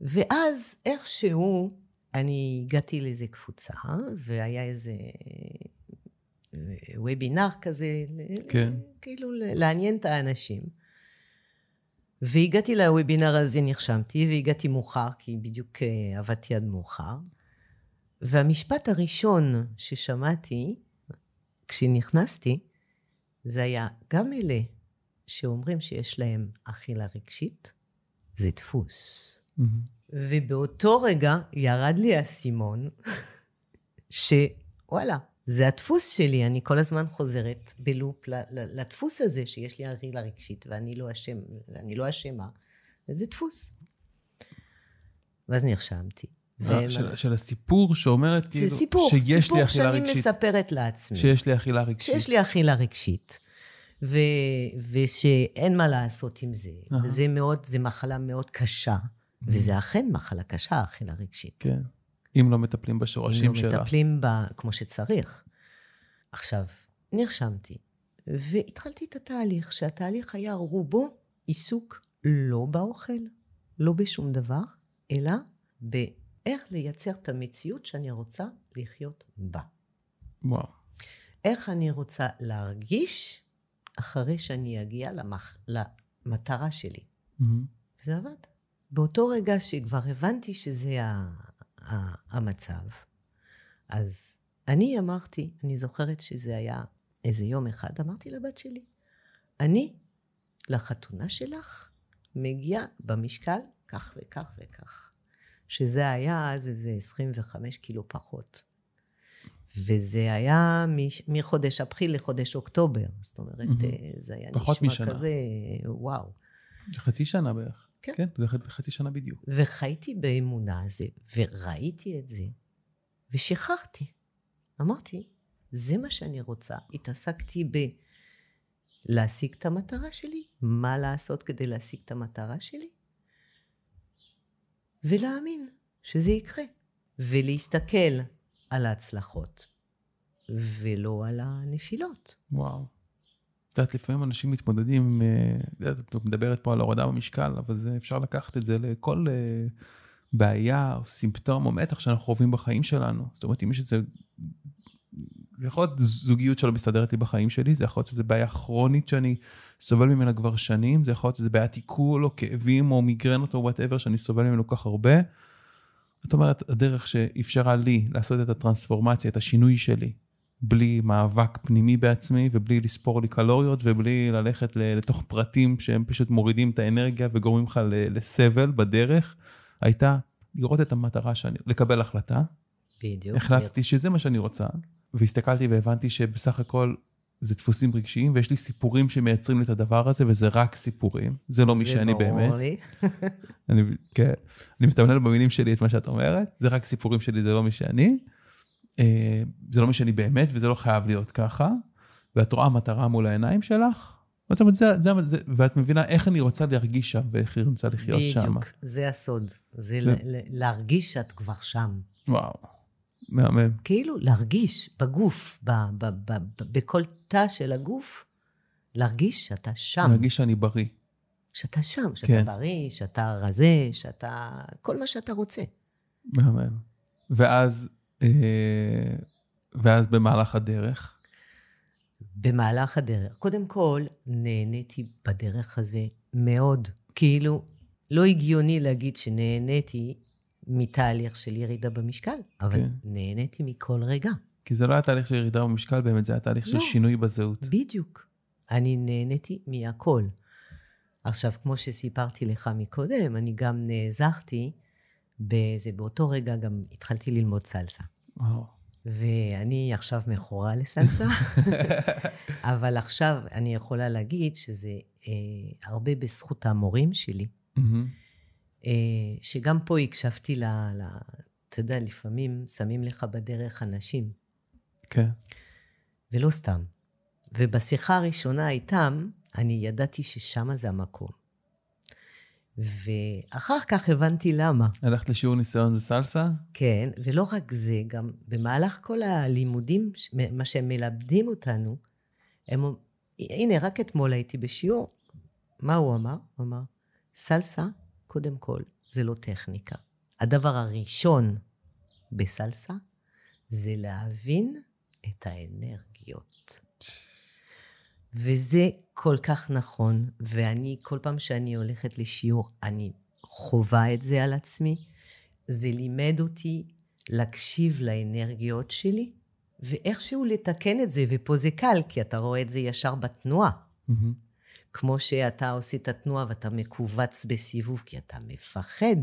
ואז איכשהו אני הגעתי לאיזה קבוצה, והיה איזה וובינר כזה, כן. כאילו לעניין את האנשים. והגעתי לוובינר הזה, נרשמתי, והגעתי מאוחר, כי בדיוק אה, עבדתי עד מאוחר. והמשפט הראשון ששמעתי כשנכנסתי, זה היה גם אלה שאומרים שיש להם אכילה רגשית, זה דפוס. Mm-hmm. ובאותו רגע ירד לי האסימון, <laughs> שוואלה, זה הדפוס שלי, אני כל הזמן חוזרת בלופ לדפוס הזה שיש לי הרגילה רגשית ואני לא אשם, ואני לא אשמה, וזה דפוס. ואז נרשמתי. אה, של, של הסיפור שאומרת, כאילו, שיש סיפור לי אכילה רגשית. סיפור שאני מספרת לעצמי. שיש לי אכילה רגשית. שיש לי אכילה רגשית. ו, ושאין מה לעשות עם זה. Uh-huh. זה מאוד, זה מחלה מאוד קשה, mm-hmm. וזה אכן מחלה קשה, אכילה רגשית. כן. אם לא מטפלים בשורשים שלה. אם לא שלה. מטפלים בה כמו שצריך. עכשיו, נרשמתי, והתחלתי את התהליך, שהתהליך היה רובו עיסוק לא באוכל, לא בשום דבר, אלא באיך לייצר את המציאות שאני רוצה לחיות בה. וואו. איך אני רוצה להרגיש אחרי שאני אגיע למח... למטרה שלי. Mm-hmm. זה עבד. באותו רגע שכבר הבנתי שזה ה... המצב. אז אני אמרתי, אני זוכרת שזה היה איזה יום אחד, אמרתי לבת שלי, אני לחתונה שלך מגיעה במשקל כך וכך וכך. שזה היה אז איזה 25 קילו פחות. וזה היה מחודש אפריל לחודש אוקטובר. זאת אומרת, mm-hmm. זה היה נשמע משנה. כזה, וואו. חצי שנה בערך. כן. כן, בחצי שנה בדיוק. וחייתי באמונה הזו, וראיתי את זה, ושכחתי. אמרתי, זה מה שאני רוצה. התעסקתי ב... להשיג את המטרה שלי, מה לעשות כדי להשיג את המטרה שלי, ולהאמין שזה יקרה, ולהסתכל על ההצלחות, ולא על הנפילות. וואו. יודעת, לפעמים אנשים מתמודדים, אה, את מדברת פה על הורדה במשקל, אבל זה, אפשר לקחת את זה לכל אה, בעיה או סימפטום או מתח שאנחנו חווים בחיים שלנו. זאת אומרת, אם יש איזה... זה יכול להיות זוגיות שלא מסתדרת לי בחיים שלי, זה יכול להיות שזו בעיה כרונית שאני סובל ממנה כבר שנים, זה יכול להיות שזו בעיית עיכול או כאבים או מיגרנות או וואטאבר שאני סובל ממנו כל כך הרבה. זאת אומרת, הדרך שאפשרה לי לעשות את הטרנספורמציה, את השינוי שלי, בלי מאבק פנימי בעצמי ובלי לספור לי קלוריות ובלי ללכת לתוך פרטים שהם פשוט מורידים את האנרגיה וגורמים לך לסבל בדרך, הייתה לראות את המטרה שאני, לקבל החלטה. בדיוק. החלטתי שזה מה שאני רוצה, והסתכלתי והבנתי שבסך הכל זה דפוסים רגשיים, ויש לי סיפורים שמייצרים לי את הדבר הזה, וזה רק סיפורים. זה לא מי שאני באמת. זה ברור לי. אני, כן, אני מתאמן במילים שלי את מה שאת אומרת, זה רק סיפורים שלי, זה לא מי שאני. אה, זה לא מי שאני באמת, וזה לא חייב להיות ככה, ואת רואה מטרה מול העיניים שלך, ואת, אומרת, זה, זה, זה, ואת מבינה איך אני רוצה להרגיש שם, ואיך היא רוצה לחיות בדיוק, שם. בדיוק, זה הסוד. זה ל, ל, להרגיש שאת כבר שם. וואו, מהמם. כאילו, להרגיש בגוף, ב, ב, ב, ב, בכל תא של הגוף, להרגיש שאתה שם. להרגיש שאני בריא. שאתה שם, שאתה כן. בריא, שאתה רזה, שאתה... כל מה שאתה רוצה. מהמם. ואז אה, ואז במהלך הדרך? במהלך הדרך. קודם כל, נהניתי בדרך הזה מאוד. כאילו, לא הגיוני להגיד שנהניתי מתהליך של ירידה במשקל, אבל כן. נהניתי מכל רגע. כי זה לא היה תהליך של ירידה במשקל באמת, זה היה תהליך לא, של שינוי בזהות. בדיוק. אני נהניתי מהכל. עכשיו, כמו שסיפרתי לך מקודם, אני גם נעזרתי בזה, באותו רגע גם התחלתי ללמוד סלסה. וואו. ואני עכשיו מכורה לסלסה, <laughs> אבל עכשיו אני יכולה להגיד שזה אה, הרבה בזכות המורים שלי, mm-hmm. אה, שגם פה הקשבתי ל... ל אתה יודע, לפעמים שמים לך בדרך אנשים. כן. Okay. ולא סתם. ובשיחה הראשונה איתם, אני ידעתי ששם זה המקום. ואחר כך הבנתי למה. הלכת לשיעור ניסיון בסלסה? כן, ולא רק זה, גם במהלך כל הלימודים, מה שהם מלמדים אותנו, הם... הנה, רק אתמול הייתי בשיעור, מה הוא אמר? הוא אמר, סלסה, קודם כל, זה לא טכניקה. הדבר הראשון בסלסה זה להבין את האנרגיות. וזה כל כך נכון, ואני, כל פעם שאני הולכת לשיעור, אני חווה את זה על עצמי. זה לימד אותי להקשיב לאנרגיות שלי, ואיכשהו לתקן את זה, ופה זה קל, כי אתה רואה את זה ישר בתנועה. Mm-hmm. כמו שאתה עושה את התנועה ואתה מכווץ בסיבוב כי אתה מפחד.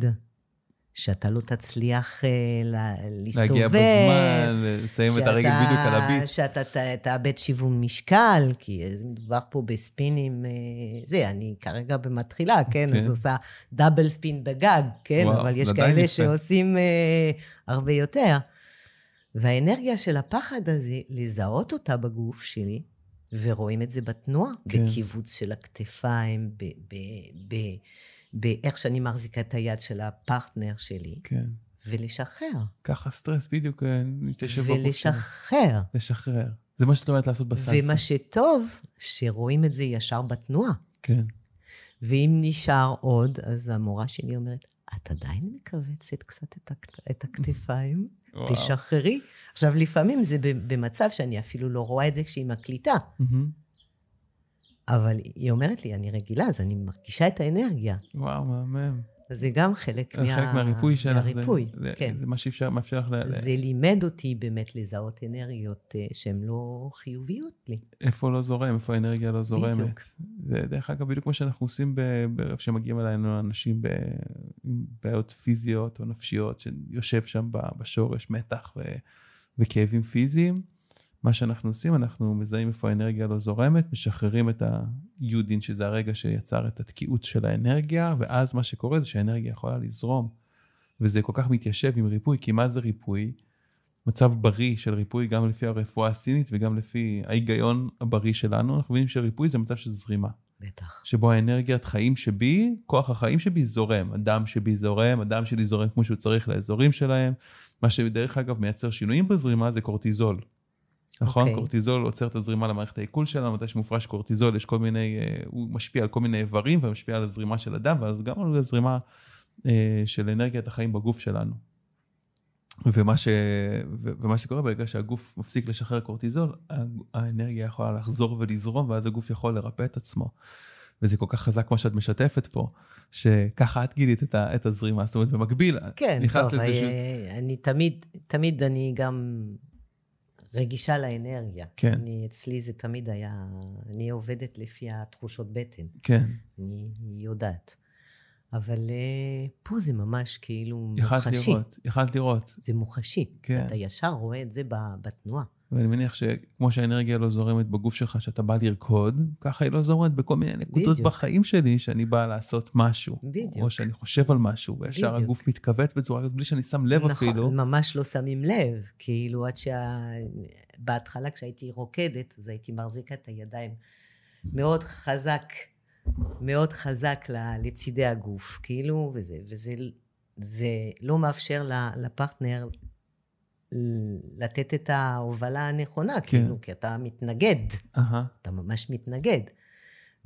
שאתה לא תצליח uh, לה, להסתובב. להגיע בזמן, לסיים את הרגל בדיוק על הביט. שאתה ת, תאבד שיוון משקל, כי מדובר פה בספינים, uh, זה, אני כרגע במתחילה, כן? כן. אז עושה דאבל ספין בגג, כן? וואו, אבל יש כאלה יפה. שעושים uh, הרבה יותר. והאנרגיה של הפחד הזה, לזהות אותה בגוף שלי, ורואים את זה בתנועה, כן. בקיבוץ של הכתפיים, ב... ב, ב באיך שאני מחזיקה את היד של הפרטנר שלי. כן. ולשחרר. ככה סטרס, בדיוק, אה, מתיישב תשב ולשחרר. לשחרר. זה מה שאת אומרת לעשות בסלסה. ומה שטוב, שרואים את זה ישר בתנועה. כן. ואם נשאר עוד, אז המורה שלי אומרת, את עדיין מכווצת קצת את, הכת... את הכתפיים, תשחררי. עכשיו, לפעמים זה במצב שאני אפילו לא רואה את זה כשהיא מקליטה. אבל היא אומרת לי, אני רגילה, אז אני מרגישה את האנרגיה. וואו, מהמם. אז זה גם חלק, מה... חלק מהריפוי שלך. מהריפוי, זה, כן. זה מה שאפשר, מאפשר לך ל... זה לימד אותי באמת לזהות אנרגיות אה, שהן לא חיוביות לי. איפה לא זורם, איפה האנרגיה לא זורמת. בדיוק. זה דרך אגב בדיוק מה שאנחנו עושים שמגיעים אלינו אנשים עם בעיות פיזיות או נפשיות, שיושב שם בשורש מתח ו... וכאבים פיזיים. מה שאנחנו עושים, אנחנו מזהים איפה האנרגיה לא זורמת, משחררים את היודין, שזה הרגע שיצר את התקיעות של האנרגיה, ואז מה שקורה זה שהאנרגיה יכולה לזרום. וזה כל כך מתיישב עם ריפוי, כי מה זה ריפוי? מצב בריא של ריפוי, גם לפי הרפואה הסינית וגם לפי ההיגיון הבריא שלנו, אנחנו מבינים שריפוי זה מצב של זרימה. בטח. שבו האנרגיית חיים שבי, כוח החיים שבי זורם. הדם שבי זורם, הדם שלי זורם כמו שהוא צריך לאזורים שלהם. מה שדרך אגב מייצר שינויים בזרימה זה קורטיזול. נכון, okay. אוקיי. קורטיזול עוצר את הזרימה למערכת העיכול שלנו, מתי שמופרש קורטיזול יש כל מיני, אה, הוא משפיע על כל מיני איברים ומשפיע על הזרימה של הדם, ואז גם על הזרימה אה, של אנרגיית החיים בגוף שלנו. ומה, ש... ומה שקורה ברגע שהגוף מפסיק לשחרר קורטיזול, האנרגיה יכולה לחזור ולזרום, ואז הגוף יכול לרפא את עצמו. וזה כל כך חזק מה שאת משתפת פה, שככה את גילית את, ה... את הזרימה, זאת אומרת, במקביל, כן, נכנסת לזה... כן, טוב, אני, ש... אני תמיד, תמיד אני גם רגישה לאנרגיה. כן. אני, אצלי זה תמיד היה, אני עובדת לפי התחושות בטן. כן. אני יודעת. אבל אה, פה זה ממש כאילו יחד מוחשי. יכלת לראות, יכלת לראות. זה מוחשי. כן. אתה ישר רואה את זה בתנועה. ואני מניח שכמו שהאנרגיה לא זורמת בגוף שלך שאתה בא לרקוד, ככה היא לא זורמת בכל מיני נקודות בדיוק. בחיים שלי, שאני בא לעשות משהו. בדיוק. או שאני חושב על משהו, וישר בדיוק. הגוף מתכווץ בצורה כזאת בלי שאני שם לב נכון, אפילו. נכון, ממש לא שמים לב. כאילו עד שה... בהתחלה כשהייתי רוקדת, אז הייתי מחזיקה את הידיים מאוד חזק, מאוד חזק לצידי הגוף, כאילו, וזה, וזה לא מאפשר לפרטנר לתת את ההובלה הנכונה, כן. כאילו, כי אתה מתנגד. Uh-huh. אתה ממש מתנגד.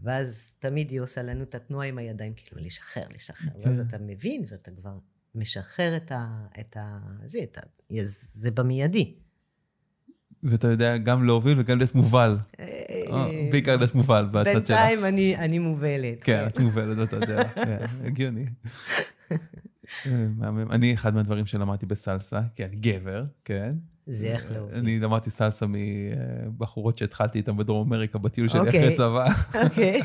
ואז תמיד היא עושה לנו את התנועה עם הידיים, כאילו, לשחרר, לשחרר. כן. ואז אתה מבין, ואתה כבר משחרר את ה... את ה זה, את ה, זה במיידי. ואתה יודע גם להוביל וגם להיות מובל. אה, אה, בעיקר להיות מובל בצד שלך. בינתיים אני מובלת. כן, כן, את מובלת בצד שלך, כן, הגיוני. <laughs> אני, אחד מהדברים שלמדתי בסלסה, כי אני גבר, כן. זה איך לא. אני למדתי סלסה מבחורות שהתחלתי איתן בדרום אמריקה בטיול שלי אוקיי. אחרי צבא. אוקיי.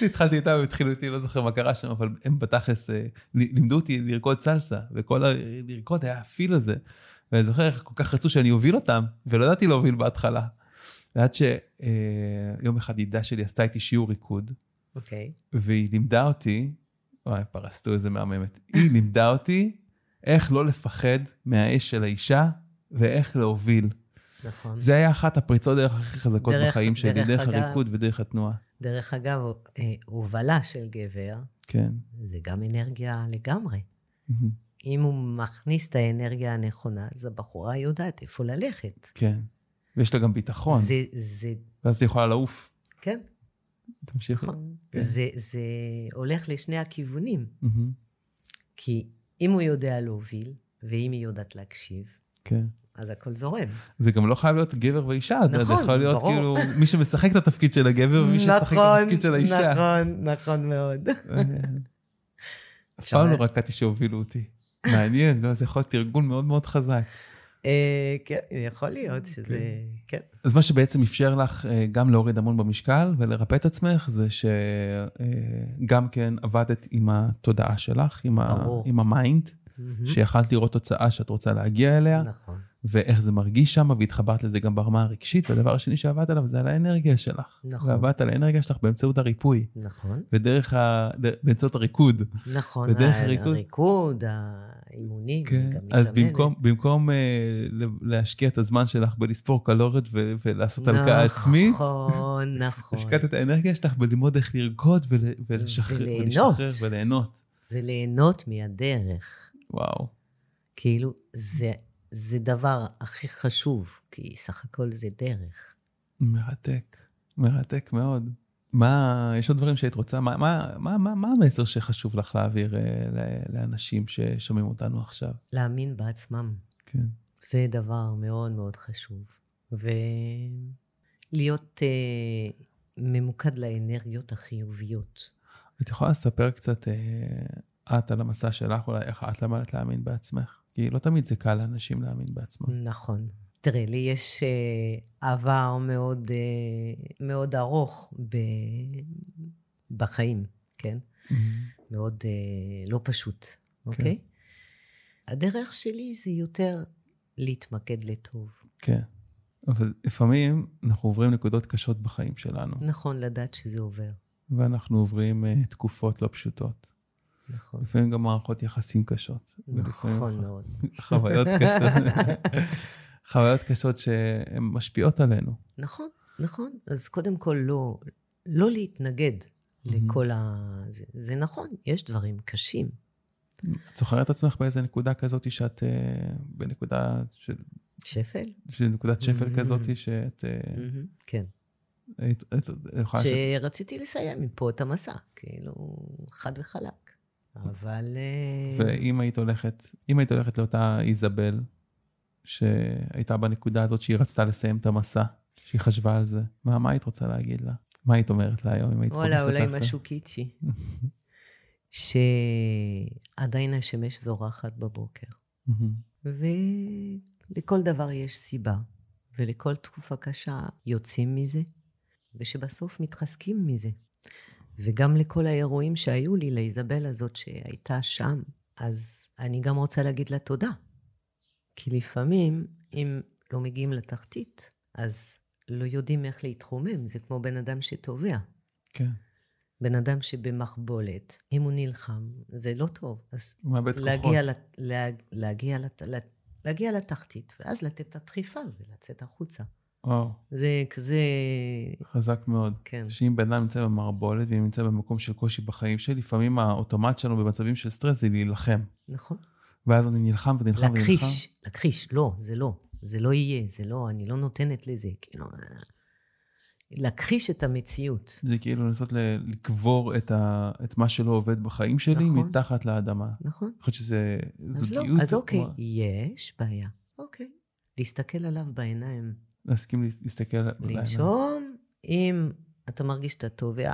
<laughs> התחלתי איתם, הם התחילו איתי, לא זוכר מה קרה שם, אבל הם בתכלס אה, לימדו אותי לרקוד סלסה, וכל הלרקוד היה הפיל הזה. ואני זוכר איך כל כך רצו שאני אוביל אותם, ולא ידעתי להוביל בהתחלה. ועד שיום אה, אחד ידידה שלי עשתה איתי שיעור ריקוד. אוקיי. והיא לימדה אותי וואי, פרסטו איזה מהממת. היא לימדה אותי איך לא לפחד מהאש של האישה ואיך להוביל. נכון. זה היה אחת הפריצות דרך הכי חזקות דרך, בחיים שלי, דרך, דרך אגב, הריקוד ודרך התנועה. דרך אגב, אה, הובלה של גבר, כן. זה גם אנרגיה לגמרי. אם הוא מכניס את האנרגיה הנכונה, אז הבחורה יודעת איפה ללכת. כן. ויש לה גם ביטחון. זה... זה... ואז היא יכולה לעוף. כן. תמשיכי. נכון. כן. זה, זה הולך לשני הכיוונים. כי אם הוא יודע להוביל, ואם היא יודעת להקשיב, כן. אז הכל זורם. זה גם לא חייב להיות גבר ואישה, נכון, זה יכול להיות ברור. כאילו מי שמשחק את התפקיד של הגבר ומי נכון, ששחק את נכון, התפקיד של האישה. נכון, נכון מאוד. <laughs> אף פעם לא רק שהובילו אותי. <laughs> מעניין, לא, זה יכול להיות ארגון מאוד מאוד חזק. אה, כן, יכול להיות שזה... אוקיי. כן. אז מה שבעצם אפשר לך אה, גם להוריד המון במשקל ולרפא את עצמך, זה שגם אה, כן עבדת עם התודעה שלך, עם המיינד, שיכלת לראות תוצאה שאת רוצה להגיע אליה. נכון. ואיך זה מרגיש שם, והתחברת לזה גם ברמה הרגשית, והדבר השני שעבדת עליו זה על האנרגיה שלך. נכון. ועבדת על האנרגיה שלך באמצעות הריפוי. נכון. ודרך ה... באמצעות הריקוד. נכון, ודרך הריקוד... הריקוד, אימונים, כן. גם מתאמנת. אז במקום, במקום אה, להשקיע את הזמן שלך בלספור קלוריות ו- ולעשות נכון, הלקאה עצמית, נכון, נכון. <laughs> השקעת את האנרגיה שלך בלימוד איך לרקוד ול- ולשחרר, וליהנות. ולשחרר וליהנות. וליהנות מהדרך. וואו. כאילו, זה, זה דבר הכי חשוב, כי סך הכל זה דרך. מרתק, מרתק מאוד. מה, יש עוד דברים שהיית רוצה? מה, מה, מה, מה, מה המסר שחשוב לך להעביר אה, לאנשים ששומעים אותנו עכשיו? להאמין בעצמם. כן. זה דבר מאוד מאוד חשוב. ולהיות אה, ממוקד לאנרגיות החיוביות. את יכולה לספר קצת, אה, את על המסע שלך, אולי איך את למדת להאמין בעצמך? כי לא תמיד זה קל לאנשים להאמין בעצמם. נכון. תראה, לי יש עבר אה, מאוד, אה, מאוד ארוך ב... בחיים, כן? Mm-hmm. מאוד אה, לא פשוט, אוקיי? כן. אוקיי? הדרך שלי זה יותר להתמקד לטוב. כן. אבל לפעמים אנחנו עוברים נקודות קשות בחיים שלנו. נכון, לדעת שזה עובר. ואנחנו עוברים uh, תקופות לא פשוטות. נכון. לפעמים גם מערכות יחסים קשות. נכון מאוד. חוויות קשות. <laughs> חוויות קשות שהן משפיעות עלינו. נכון, נכון. אז קודם כל, לא, לא להתנגד mm-hmm. לכל ה... זה, זה נכון, יש דברים קשים. את זוכרת את עצמך באיזה נקודה כזאת שאת אה, בנקודה של... שפל? של נקודת שפל mm-hmm. כזאת שאת... Uh, כן. שרציתי ש... לסיים מפה את המסע, כאילו, חד וחלק. אבל... אה, ואם היית הולכת, אם היית הולכת לאותה איזבל, שהייתה בנקודה הזאת שהיא רצתה לסיים את המסע, שהיא חשבה על זה? מה, מה היית רוצה להגיד לה? מה היית אומרת לה היום אם היית פוגשת עכשיו? וואלה, אולי משהו קיצ'י. <laughs> שעדיין השמש זורחת בבוקר. ולכל דבר יש סיבה, ולכל תקופה קשה יוצאים מזה, ושבסוף מתחזקים מזה. וגם לכל האירועים שהיו לי, לאיזבל הזאת שהייתה שם, אז אני גם רוצה להגיד לה תודה. כי לפעמים, אם לא מגיעים לתחתית, אז לא יודעים איך להתרומם, זה כמו בן אדם שטובע. כן. בן אדם שבמחבולת, אם הוא נלחם, זה לא טוב. אז הוא מאבד כוחות. להגיע, לת, לה, להגיע, לת, לה, להגיע לתחתית, ואז לתת את הדחיפה ולצאת החוצה. וואו. זה כזה... חזק מאוד. כן. שאם בן אדם נמצא במערבולת ואם נמצא במקום של קושי בחיים שלי, לפעמים האוטומט שלנו במצבים של סטרס זה להילחם. נכון. ואז אני נלחם ונלחם ונלחם. להכחיש, להכחיש, לא, זה לא. זה לא יהיה, זה לא, אני לא נותנת לזה, כאילו... להכחיש את המציאות. זה כאילו לנסות לקבור את, ה, את מה שלא עובד בחיים שלי נכון. מתחת לאדמה. נכון. אני חושבת שזה זוגיות. לא, אז לא, אז אוקיי, כמו... יש בעיה. אוקיי. להסתכל עליו בעיניים. להסכים להסתכל עליו בעיניים. לנשום, אם אתה מרגיש שאתה טובע,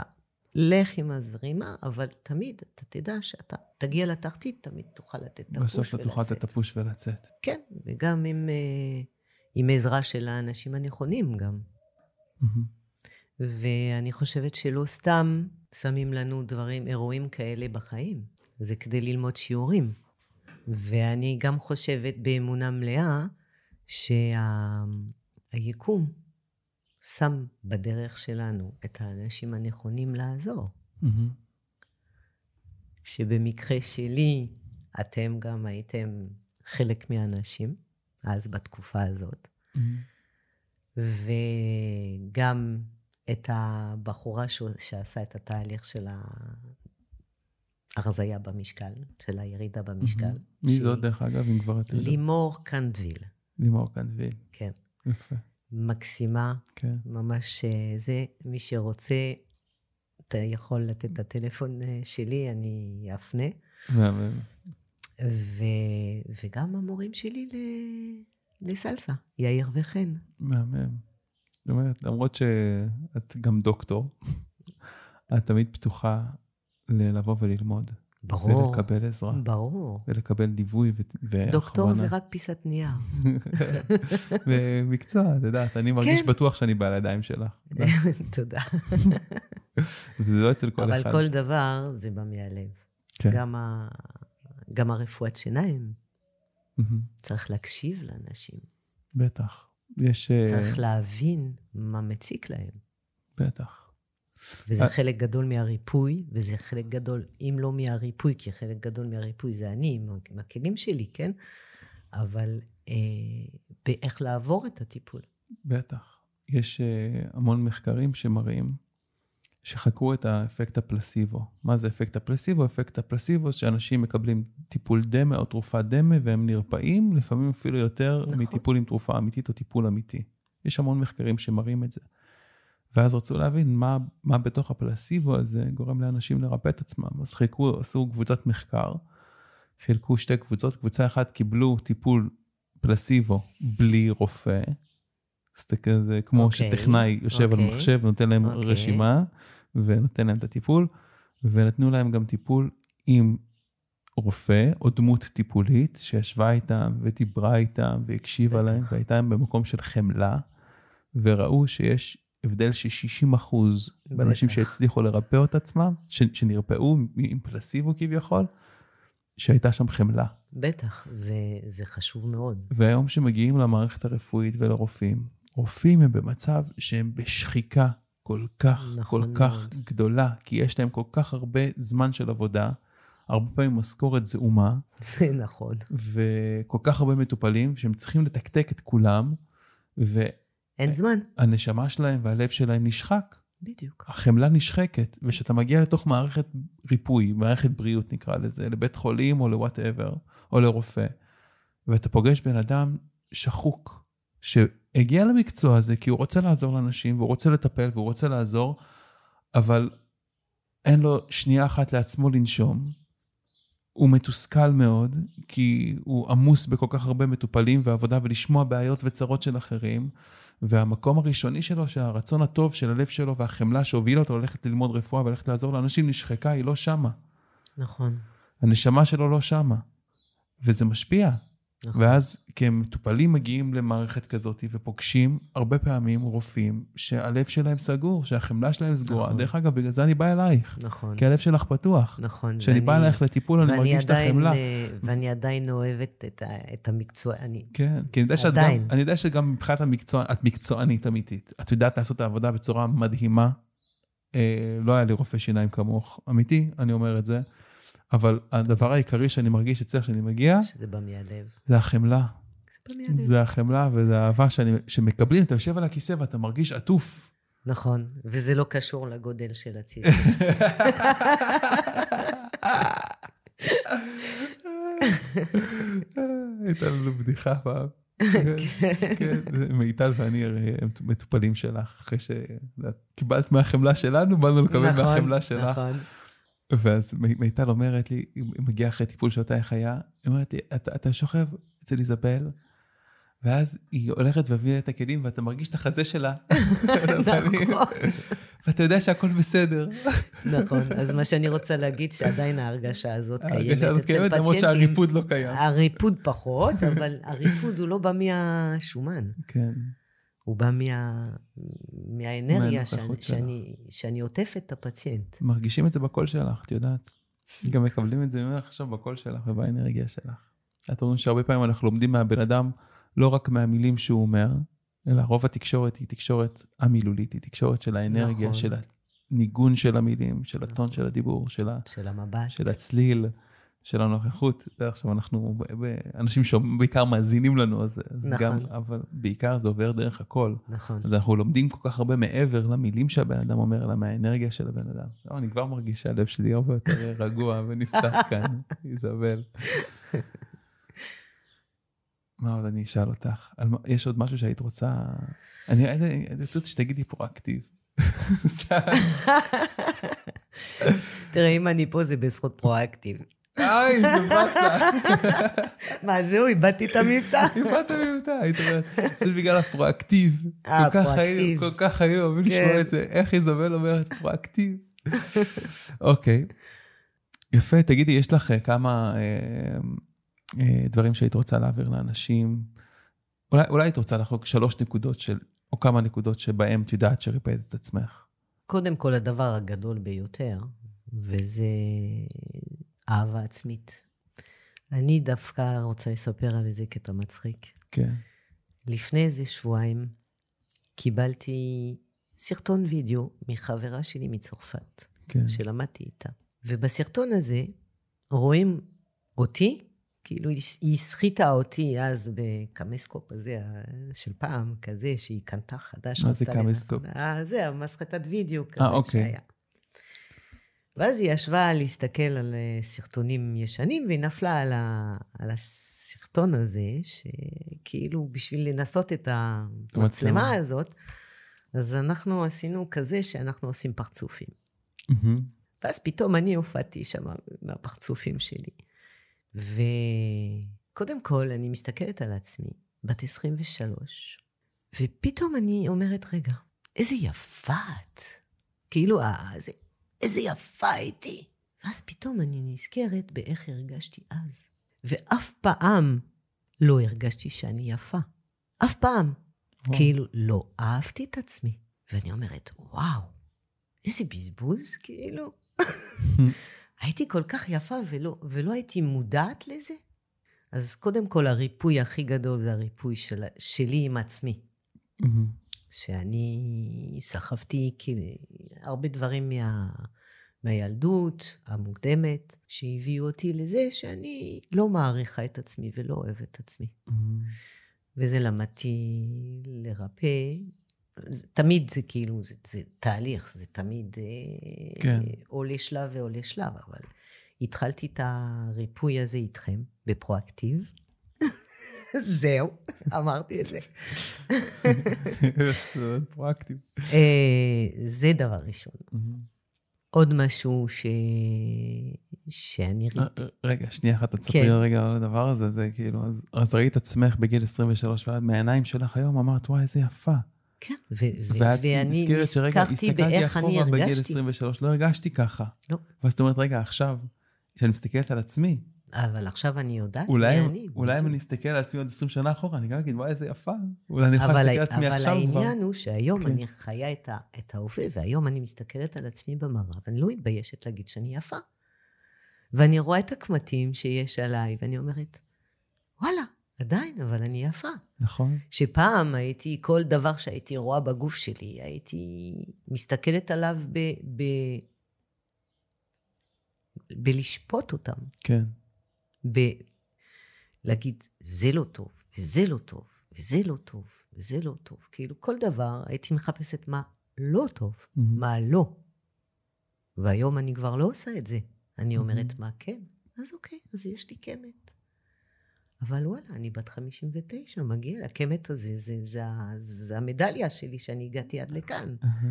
לך עם הזרימה, אבל תמיד אתה תדע שאתה תגיע לתחתית, תמיד תוכל לתת תפוש ולצאת. בסוף אתה תוכל לתת תפוש ולצאת. כן, וגם עם, אה, עם עזרה של האנשים הנכונים גם. Mm-hmm. ואני חושבת שלא סתם שמים לנו דברים, אירועים כאלה בחיים. זה כדי ללמוד שיעורים. ואני גם חושבת באמונה מלאה שהיקום, שה... שם בדרך שלנו את האנשים הנכונים לעזור. Mm-hmm. שבמקרה שלי, אתם גם הייתם חלק מהאנשים, אז בתקופה הזאת. Mm-hmm. וגם את הבחורה ש... שעשה את התהליך של ההרזיה במשקל, של הירידה במשקל. Mm-hmm. מי זאת, דרך אגב, אם כבר את יודעת? לימור קנדוויל. לימור קנדוויל. כן. יפה. מקסימה. כן. ממש אה, זה, מי שרוצה, אתה יכול לתת את הטלפון אה, שלי, אני אפנה. מהמם. ו... וגם המורים שלי ל... לסלסה, יאיר וחן. מהמם. זאת אומרת, למרות שאת גם דוקטור, את תמיד פתוחה לבוא וללמוד. ברור. ולקבל עזרה. ברור. ולקבל ליווי והכוונה. דוקטור זה רק פיסת נייר. <laughs> ומקצוע, את יודעת, אני מרגיש כן. בטוח שאני בעל הידיים שלך. <laughs> תודה. <laughs> זה לא אצל כל אבל אחד. אבל כל דבר זה בא מהלב. כן. גם, ה... גם הרפואת שיניים. צריך להקשיב לאנשים. בטח. יש... אה, צריך להבין מה מציק להם. בטח. וזה אה. חלק גדול מהריפוי, וזה חלק גדול, אם לא מהריפוי, כי חלק גדול מהריפוי זה אני, עם הכלים שלי, כן? אבל אה, באיך לעבור את הטיפול. בטח. יש אה, המון מחקרים שמראים, שחקרו את האפקט הפלסיבו. מה זה אפקט הפלסיבו? אפקט הפלסיבו שאנשים מקבלים טיפול דמה או תרופת דמה והם נרפאים, לפעמים אפילו יותר נכון. מטיפול עם תרופה אמיתית או טיפול אמיתי. יש המון מחקרים שמראים את זה. ואז רצו להבין מה, מה בתוך הפלסיבו הזה גורם לאנשים לרפא את עצמם. אז חילקו, עשו קבוצת מחקר, חילקו שתי קבוצות, קבוצה אחת קיבלו טיפול פלסיבו בלי רופא, אז זה כמו okay. אוקיי, שטכנאי יושב okay. על אוקיי, מחשב, נותן להם okay. אוקיי. רשימה ונותן להם את הטיפול, ונתנו להם גם טיפול עם רופא או דמות טיפולית שישבה איתם ודיברה איתם והקשיבה להם והייתה להם במקום של חמלה, וראו שיש הבדל של 60% אחוז באנשים שהצליחו לרפא את עצמם, ש, שנרפאו עם פלסיבו כביכול, שהייתה שם חמלה. בטח, זה, זה חשוב מאוד. והיום שמגיעים למערכת הרפואית ולרופאים, רופאים הם במצב שהם בשחיקה כל כך, נכון כל מאוד. כך גדולה, כי יש להם כל כך הרבה זמן של עבודה, הרבה פעמים משכורת זעומה. זה נכון. וכל כך הרבה מטופלים שהם צריכים לתקתק את כולם, ו... אין אה, זמן. הנשמה שלהם והלב שלהם נשחק. בדיוק. החמלה נשחקת, וכשאתה מגיע לתוך מערכת ריפוי, מערכת בריאות נקרא לזה, לבית חולים או לוואטאבר, או לרופא, ואתה פוגש בן אדם שחוק, שהגיע למקצוע הזה כי הוא רוצה לעזור לאנשים, והוא רוצה לטפל, והוא רוצה לעזור, אבל אין לו שנייה אחת לעצמו לנשום, הוא מתוסכל מאוד, כי הוא עמוס בכל כך הרבה מטופלים ועבודה ולשמוע בעיות וצרות של אחרים, והמקום הראשוני שלו, שהרצון הטוב של הלב שלו והחמלה שהובילה אותו ללכת ללמוד רפואה וללכת לעזור לאנשים נשחקה, היא לא שמה. נכון. הנשמה שלו לא שמה, וזה משפיע. נכון. ואז כמטופלים מגיעים למערכת כזאת ופוגשים הרבה פעמים רופאים שהלב שלהם סגור, שהחמלה שלהם סגורה. נכון. דרך אגב, בגלל זה אני בא אלייך. נכון. כי הלב שלך פתוח. נכון. כשאני בא אלייך לטיפול, אני מרגיש עדיין, את החמלה. אה, ואני עדיין אוהבת את, את המקצוע. אני... כן, כי אני יודע שאת גם, אני יודע שגם מבחינת המקצוע, את מקצוענית אמיתית. את יודעת לעשות את העבודה בצורה מדהימה. אה, לא היה לי רופא שיניים כמוך, אמיתי, אני אומר את זה. אבל הדבר העיקרי שאני מרגיש אצלך כשאני מגיע, שזה בא מהלב. זה החמלה. זה בא מהלב. זה החמלה וזה האהבה שאני, שמקבלים, אתה יושב על הכיסא ואתה מרגיש עטוף. נכון, וזה לא קשור לגודל של הציצי. הייתה לנו בדיחה פעם. כן, כן מיטל ואני הרי הם מטופלים שלך, אחרי שקיבלת מהחמלה שלנו, באנו לקבל נכון, מהחמלה שלך. נכון, נכון. ואז מיטל אומרת לי, היא מגיעה אחרי טיפול שאותה איך היה, היא אומרת לי, אתה, אתה שוכב אצל איזבל, ואז היא הולכת ומביאה את הכלים, ואתה מרגיש את החזה שלה. <laughs> נכון. ואתה יודע שהכל בסדר. נכון, אז מה שאני רוצה להגיד, שעדיין ההרגשה הזאת קיימת אצל פציינטים. ההרגשה הזאת קיימת, למרות שהריפוד לא קיים. הריפוד פחות, אבל הריפוד הוא לא בא מהשומן. כן. הוא בא מה... מהאנרגיה שאני, שאני, שאני עוטפת את הפציינט. מרגישים את זה בקול שלך, את יודעת. גם מקבלים את זה ממך עכשיו בקול שלך ובאנרגיה שלך. את אומרת שהרבה פעמים אנחנו לומדים מהבן אדם לא רק מהמילים שהוא אומר, אלא רוב התקשורת היא תקשורת המילולית, היא תקשורת של האנרגיה, נכון. של הניגון של המילים, של הטון נכון. של הדיבור, של, של המבט, של הצליל. של הנוכחות. עכשיו אנחנו, אנשים שבעיקר מאזינים לנו, אז, אז נכון. גם, אבל בעיקר זה עובר דרך הכל. נכון. אז אנחנו לומדים כל כך הרבה מעבר למילים שהבן אדם אומר, אלא מהאנרגיה של הבן אדם. לא, אני כבר מרגיש שהלב שלי הרבה יותר <laughs> רגוע ונפתח כאן, איזבל. מה עוד אני אשאל אותך? על, יש עוד משהו שהיית רוצה... אני, אני רוצה שתגידי פרואקטיב. <laughs> תראה, אם אני פה זה בזכות פרואקטיב. אוי, זה באסה. מה, זהו, איבדתי את המבטא? איבדת המבטא, היית אומרת. זה בגלל הפרואקטיב. אה, פרואקטיב. כל כך היינו אוהבים כן. לשמוע את זה. איך איזבל אומרת פרואקטיב? אוקיי. יפה, תגידי, יש לך אה, כמה אה, אה, דברים שהיית רוצה להעביר לאנשים? אולי, היית רוצה לחלוק שלוש נקודות של, או כמה נקודות שבהן את יודעת שריפדת את עצמך. קודם כל, הדבר הגדול ביותר, וזה אהבה עצמית. אני דווקא רוצה לספר על איזה קטע מצחיק. כן. לפני איזה שבועיים קיבלתי סרטון וידאו מחברה שלי מצרפת, כן. שלמדתי איתה. ובסרטון הזה רואים אותי, כאילו היא הסחיטה אותי אז בקמסקופ הזה של פעם, כזה שהיא קנתה חדש. מה זה קמסקופ? אה, זה המסחטת וידאו אה, כזה 아, אוקיי. שהיה. ואז היא ישבה להסתכל על אה, סרטונים ישנים, והיא נפלה על, ה... על הסרטון הזה, שכאילו בשביל לנסות את המצלמה הזאת, אז אנחנו עשינו כזה שאנחנו עושים פרצופים. Mm-hmm. ואז פתאום אני הופעתי שם מהפרצופים שלי. וקודם כל, אני מסתכלת על עצמי, בת 23, ופתאום אני אומרת, רגע, איזה יפה את. כאילו, זה איזה יפה הייתי. ואז פתאום אני נזכרת באיך הרגשתי אז. ואף פעם לא הרגשתי שאני יפה. אף פעם. וואו. כאילו, לא אהבתי את עצמי. ואני אומרת, וואו, איזה בזבוז, כאילו. <laughs> הייתי כל כך יפה ולא, ולא הייתי מודעת לזה. אז קודם כל, הריפוי הכי גדול זה הריפוי של, שלי עם עצמי. שאני סחבתי כאילו, הרבה דברים מה, מהילדות המוקדמת, שהביאו אותי לזה שאני לא מעריכה את עצמי ולא אוהבת את עצמי. Mm-hmm. וזה למדתי לרפא. זה, תמיד זה כאילו, זה, זה תהליך, זה תמיד אה, כן. עולה שלב ועולה שלב, אבל התחלתי את הריפוי הזה איתכם, בפרואקטיב. <laughs> זהו, אמרתי את זה. פרקטי. אה, זה דבר ראשון. עוד משהו ש... שאני... אה, רגע, שנייה אחת, את ספרי כן. רגע על הדבר הזה, זה כאילו, אז ראית עצמך בגיל 23, ועד מהעיניים שלך היום אמרת, וואי, איזה יפה. כן, ואני נזכרתי באיך אני הרגשתי. ואת נזכרת שרגע, הסתכלתי אחורה בגיל 23, לא הרגשתי ככה. לא. ואז את אומרת, רגע, עכשיו, כשאני מסתכלת על עצמי, אבל עכשיו אני יודעת אולי, מי אני. אולי אם אני אסתכל על עצמי עוד 20 שנה אחורה, אני גם אגיד, וואי, איזה יפה. אולי אני יכול להסתכל על עצמי אבל עכשיו אבל העניין הוא שהיום כן. אני חיה את, ה, את ההווה, והיום אני מסתכלת על עצמי במראה, ואני לא מתביישת להגיד שאני יפה. ואני רואה את הקמטים שיש עליי, ואני אומרת, וואלה, עדיין, אבל אני יפה. נכון. שפעם הייתי, כל דבר שהייתי רואה בגוף שלי, הייתי מסתכלת עליו ב... ב... בלשפוט אותם. כן. בלהגיד, זה לא טוב, וזה לא טוב, וזה לא טוב, וזה לא טוב. כאילו, כל דבר הייתי מחפשת מה לא טוב, mm-hmm. מה לא. והיום אני כבר לא עושה את זה. אני אומרת, mm-hmm. מה כן? אז אוקיי, אז יש לי קמת. אבל וואלה, אני בת 59, מגיע לקמת הזה, זה, זה, זה, המדליה שלי שאני הגעתי עד אה, לכאן. Uh-huh.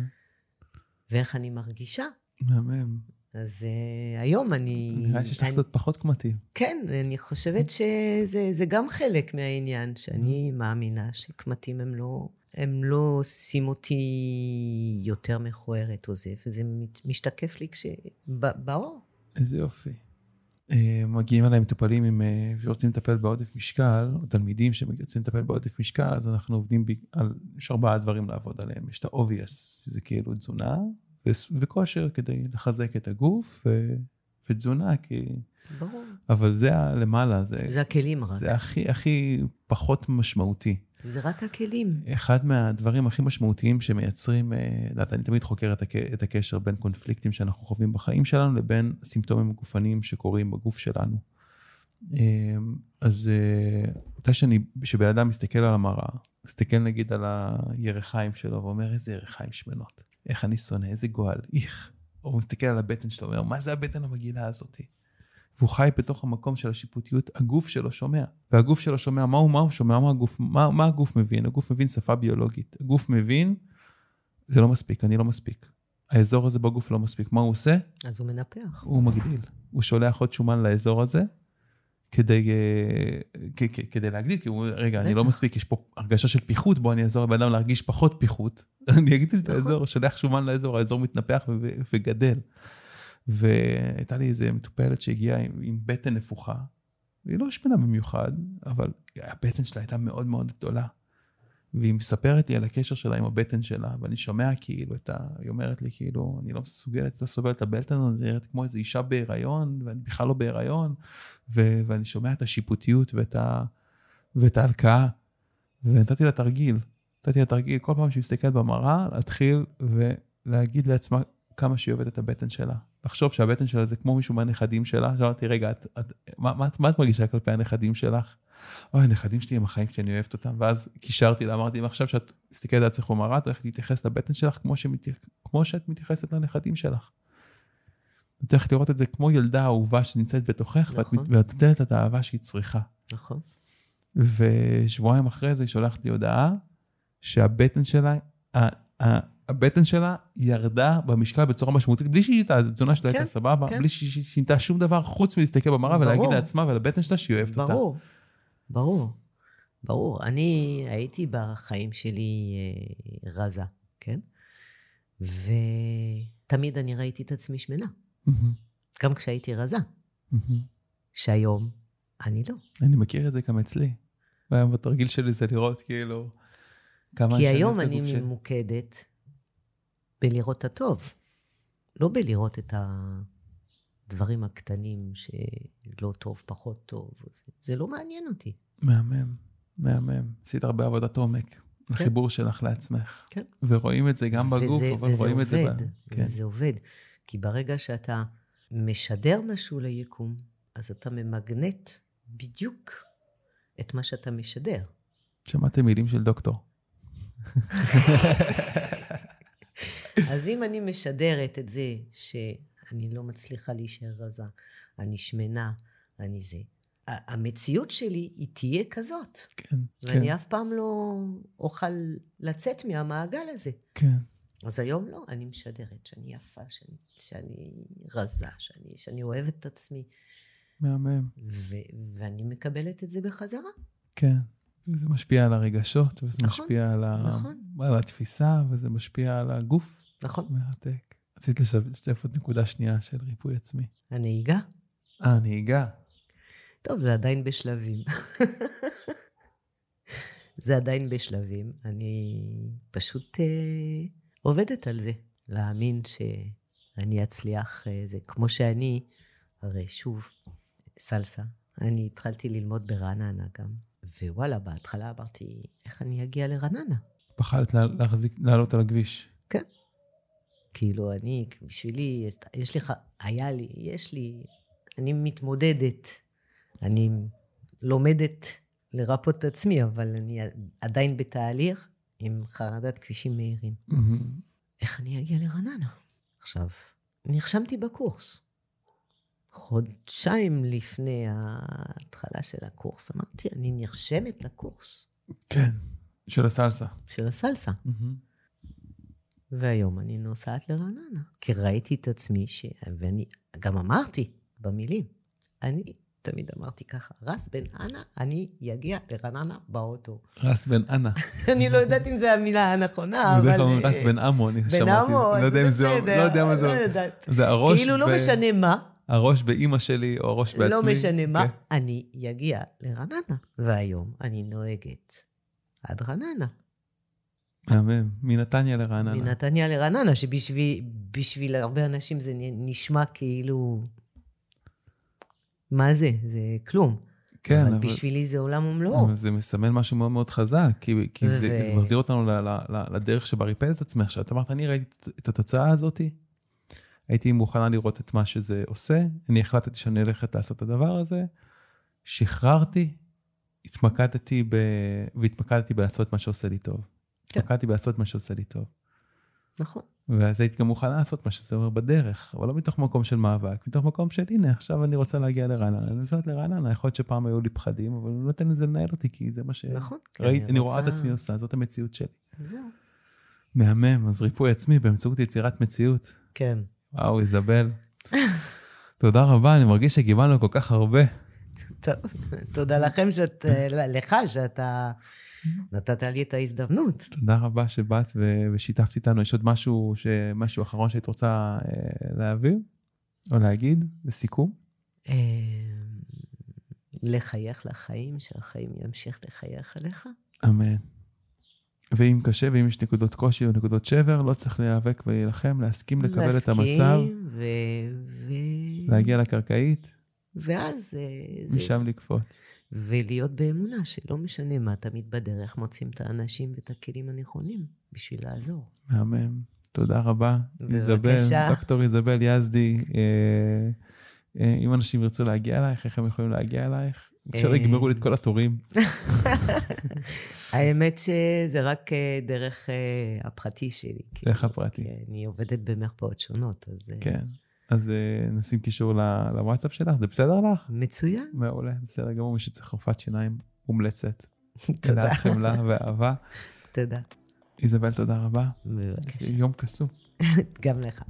ואיך אני מרגישה. מהמם. אז uh, היום אני... נראה שיש לך קצת פחות קמטים. כן, אני חושבת שזה גם חלק מהעניין, שאני mm-hmm. מאמינה שקמטים הם לא... הם לא עושים אותי יותר מכוערת או זה, וזה משתקף לי כש... באור. איזה יופי. אה, מגיעים אליי מטופלים עם, אה, שרוצים לטפל בעודף משקל, או תלמידים שרוצים לטפל בעודף משקל, אז אנחנו עובדים ב... על... יש ארבעה דברים לעבוד עליהם. יש את ה-obvious, שזה כאילו תזונה, וכושר כדי לחזק את הגוף ו... ותזונה, כי... ברור. אבל זה הלמעלה, זה... זה הכלים רק. זה הכי, הכי פחות משמעותי. זה רק הכלים. אחד מהדברים הכי משמעותיים שמייצרים, אה, לדעת, אני תמיד חוקר את, הכ, את הקשר בין קונפליקטים שאנחנו חווים בחיים שלנו לבין סימפטומים גופניים שקורים בגוף שלנו. אה, אז אה, מתי שאני, כשבן אדם מסתכל על המראה, מסתכל נגיד על הירחיים שלו ואומר איזה ירחיים שמנות. איך אני שונא, איזה גועל, איך. הוא מסתכל על הבטן שלו, אומר, מה זה הבטן המגעילה הזאת? והוא חי בתוך המקום של השיפוטיות, הגוף שלו שומע. והגוף שלו שומע, מה הוא, מה הוא שומע, מה הגוף, מה, מה הגוף מבין? הגוף מבין שפה ביולוגית. הגוף מבין, זה לא מספיק, אני לא מספיק. האזור הזה בגוף לא מספיק. מה הוא עושה? אז הוא מנפח. הוא מגדיל. הוא שולח עוד שומן לאזור הזה, כדי, אה, כדי להגדיל, כי הוא אומר, רגע, אני לא מספיק, יש פה הרגשה של פיחות, בוא אני אעזור לבן אדם להרגיש פחות פיחות. <laughs> אני אגיד את נכון. האזור, שולח שומן לאזור, האזור מתנפח וגדל. והייתה לי איזה מטופלת שהגיעה עם, עם בטן נפוחה, והיא לא השמנה במיוחד, אבל הבטן שלה הייתה מאוד מאוד גדולה. והיא מספרת לי על הקשר שלה עם הבטן שלה, ואני שומע כאילו את ה... היא אומרת לי כאילו, אני לא מסוגלת, אתה סובל את הבטן, אני נראית כמו איזו אישה בהיריון, ואני בכלל לא בהיריון, ו... ואני שומע את השיפוטיות ואת, ה... ואת ההלקאה. ונתתי לה תרגיל, נתתי לה תרגיל, כל פעם שהיא מסתכלת במראה, להתחיל ולהגיד לעצמה כמה שהיא אוהבת את הבטן שלה. לחשוב שהבטן שלה זה כמו מישהו מהנכדים שלה, שאמרתי, רגע, את, את, מה, מה, מה את מרגישה כלפי הנכדים שלך? אוי, הנכדים שלי הם החיים שאני אוהבת אותם. ואז קישרתי לה, אמרתי, אם עכשיו שאת מסתכלת על עצמך במראה, את הולכת להתייחס לבטן שלך כמו, שמתייח... כמו שאת מתייחסת לנכדים שלך. את הולכת לראות את זה כמו ילדה אהובה שנמצאת בתוכך, נכון. ואת נותנת לה את האהבה שהיא צריכה. נכון. ושבועיים אחרי זה היא שולחת לי הודעה שהבטן שלה, הבטן שלה ירדה במשקל בצורה משמעותית, בלי שהיא שינתה, התזונה שלה כן, הייתה סבבה, כן. בלי שהיא שינתה שום דבר חוץ מלהסתכל במראה ולהגיד לעצמה ולבטן שלה שהיא אוהבת ברור. אותה. ברור. ברור, ברור. אני הייתי בחיים שלי אה, רזה, כן? ותמיד אני ראיתי את עצמי שמנה. גם כשהייתי רזה. שהיום אני לא. אני מכיר את זה גם אצלי. והיום בתרגיל שלי זה לראות כאילו כמה... כי היום אני ממוקדת בלראות את הטוב, לא בלראות את ה... הדברים הקטנים שלא טוב, פחות טוב, זה, זה לא מעניין אותי. מהמם, מהמם. עשית הרבה עבודת עומק. כן. החיבור שלך לעצמך. כן. ורואים את זה גם וזה, בגוף, אבל וזה רואים עובד, את זה... ב... כן. וזה עובד. כי ברגע שאתה משדר משהו ליקום, אז אתה ממגנט בדיוק את מה שאתה משדר. שמעתם מילים של דוקטור. <laughs> אז אם אני משדרת את זה ש... אני לא מצליחה להישאר רזה, אני שמנה, אני זה. המציאות שלי היא תהיה כזאת. כן. ואני כן. אף פעם לא אוכל לצאת מהמעגל הזה. כן. אז היום לא, אני משדרת שאני יפה, שאני, שאני רזה, שאני, שאני אוהבת את עצמי. מהמם. ואני מקבלת את זה בחזרה. כן. זה משפיע על הרגשות, וזה נכון, משפיע על, נכון. על התפיסה, וזה משפיע על הגוף. נכון. מרתק. רצית לשתף עוד נקודה שנייה של ריפוי עצמי. הנהיגה? אה, הנהיגה. טוב, זה עדיין בשלבים. <laughs> זה עדיין בשלבים. אני פשוט אה, עובדת על זה, להאמין שאני אצליח. אה, זה כמו שאני, הרי שוב, סלסה. אני התחלתי ללמוד ברעננה גם, ווואלה, בהתחלה אמרתי, איך אני אגיע לרעננה? פחדת לעלות על הכביש. כן. כאילו, אני, בשבילי, יש לך, היה לי, יש לי, אני מתמודדת. אני לומדת לרפות את עצמי, אבל אני עדיין בתהליך עם חרדת כבישים מהירים. Mm-hmm. איך אני אגיע לרעננה? עכשיו, נרשמתי בקורס. חודשיים לפני ההתחלה של הקורס, אמרתי, אני נרשמת לקורס. כן, של הסלסה. של הסלסה. Mm-hmm. והיום אני נוסעת לרעננה, כי ראיתי את עצמי, ש... ואני גם אמרתי במילים, אני תמיד אמרתי ככה, רס בן אנה, אני אגיע לרעננה באוטו. רס בן אנה. <laughs> אני לא יודעת אם זו המילה הנכונה, אבל... בדרך כלל אומרים אה, רס בן אמו, אני שמעתי. בן אמו, אז בסדר. לא יודע מה לא זה... לא יודעת. זה הראש... כאילו לא משנה מה. הראש באימא שלי, או הראש לא בעצמי. לא משנה מה, אוקיי. אני אגיע לרעננה. והיום אני נוהגת עד רעננה. מהמם, מנתניה לרעננה. מנתניה לרעננה, שבשביל הרבה אנשים זה נשמע כאילו... מה זה? זה כלום. כן, אבל... אבל בשבילי זה עולם ומלואו. זה מסמן משהו מאוד מאוד חזק, כי, כי ו... זה, זה מחזיר אותנו ל, ל, ל, לדרך שבה ריפד את עצמך. שאת אמרת, אני ראיתי את התוצאה הזאת, הייתי מוכנה לראות את מה שזה עושה, אני החלטתי שאני הולכת לעשות את הדבר הזה, שחררתי, התמקדתי ב... והתמקדתי בלעשות מה שעושה לי טוב. כן. פחדתי בלעשות מה שעושה לי טוב. נכון. ואז הייתי גם מוכן לעשות מה שזה אומר בדרך, אבל לא מתוך מקום של מאבק, מתוך מקום של הנה, עכשיו אני רוצה להגיע לרעננה, אני נוסעת לרעננה, יכול להיות שפעם היו לי פחדים, אבל אני נותן לזה לנהל אותי, כי זה מה ש... נכון. ראיתי, אני, אני רוצה... רואה את עצמי עושה, זאת המציאות שלי. זהו. מהמם, אז ריפוי עצמי באמצעות יצירת מציאות. כן. וואו, איזבל. <laughs> תודה רבה, אני מרגיש שקיבלנו כל כך הרבה. טוב, תודה לכם שאת, אה, לך שאתה... נתת לי את ההזדמנות. תודה רבה שבאת ושיתפת איתנו. יש עוד משהו, ש... משהו אחרון שהיית רוצה אה, להעביר או להגיד לסיכום? אה, לחייך לחיים, שהחיים ימשיך לחייך עליך. אמן. ואם קשה ואם יש נקודות קושי או נקודות שבר, לא צריך להיאבק ולהילחם, להסכים לקבל להסכים את המצב. ו... ו... להגיע לקרקעית. ואז אה, זה... משם זה... לקפוץ. ולהיות באמונה שלא משנה מה תמיד בדרך, מוצאים את האנשים ואת הכלים הנכונים בשביל לעזור. מהמם. תודה רבה. בבקשה. איזבל, דוקטור איזבל יזדי, אה, אה, אם אנשים ירצו להגיע אלייך, איך הם יכולים להגיע אלייך? אפשר אה... יגמרו לי את כל התורים. <laughs> האמת שזה רק אה, דרך אה, הפרטי שלי. דרך כאילו, הפרטי. אני עובדת במרפאות שונות, אז... אה, כן. אה... אז אה, נשים קישור לוואטסאפ שלך, זה בסדר לך? מצוין. מעולה, בסדר גמור, מי שצריך רופאת שיניים מומלצת. <laughs> תודה. אלעד חמלה ואהבה. תודה. איזבל, תודה רבה. בבקשה. יום קסום. <laughs> גם לך.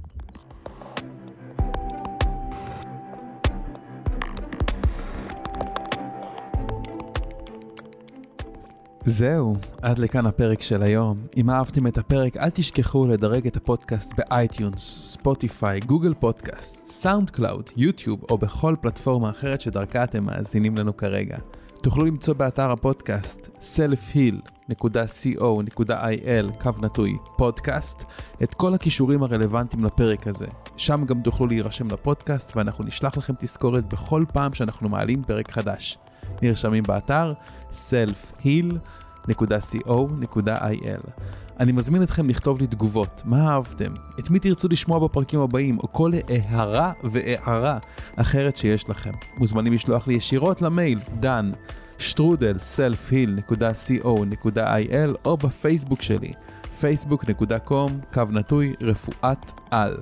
זהו, עד לכאן הפרק של היום. אם אהבתם את הפרק, אל תשכחו לדרג את הפודקאסט באייטיונס, ספוטיפיי, גוגל פודקאסט, סאונד קלאוד, יוטיוב או בכל פלטפורמה אחרת שדרכה אתם מאזינים לנו כרגע. תוכלו למצוא באתר הפודקאסט selfheal.co.il קו נטוי פודקאסט את כל הכישורים הרלוונטיים לפרק הזה. שם גם תוכלו להירשם לפודקאסט ואנחנו נשלח לכם תזכורת בכל פעם שאנחנו מעלים פרק חדש. נרשמים באתר selfheal.co.il. אני מזמין אתכם לכתוב לי תגובות, מה אהבתם, את מי תרצו לשמוע בפרקים הבאים, או כל הערה והערה אחרת שיש לכם. מוזמנים לשלוח לי ישירות למייל דן שטרודל selfheal.co.il או בפייסבוק שלי, facebook.com, קו נטוי, רפואת על.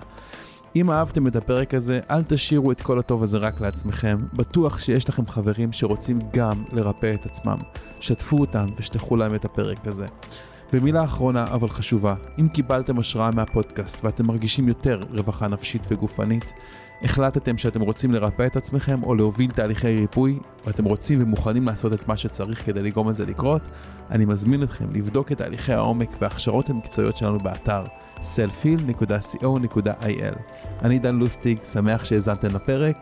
אם אהבתם את הפרק הזה, אל תשאירו את כל הטוב הזה רק לעצמכם. בטוח שיש לכם חברים שרוצים גם לרפא את עצמם. שתפו אותם ושתחו להם את הפרק הזה. ומילה אחרונה אבל חשובה, אם קיבלתם השראה מהפודקאסט ואתם מרגישים יותר רווחה נפשית וגופנית, החלטתם שאתם רוצים לרפא את עצמכם או להוביל תהליכי ריפוי, ואתם רוצים ומוכנים לעשות את מה שצריך כדי לגרום לזה לקרות, אני מזמין אתכם לבדוק את תהליכי העומק וההכשרות המקצועיות שלנו באתר. www.selfil.co.il. אני דן לוסטיג, שמח שהאזנתם לפרק,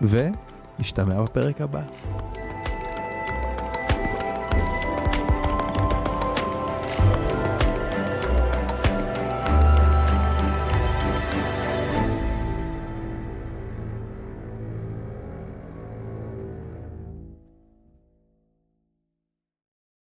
ונשתמע בפרק הבא.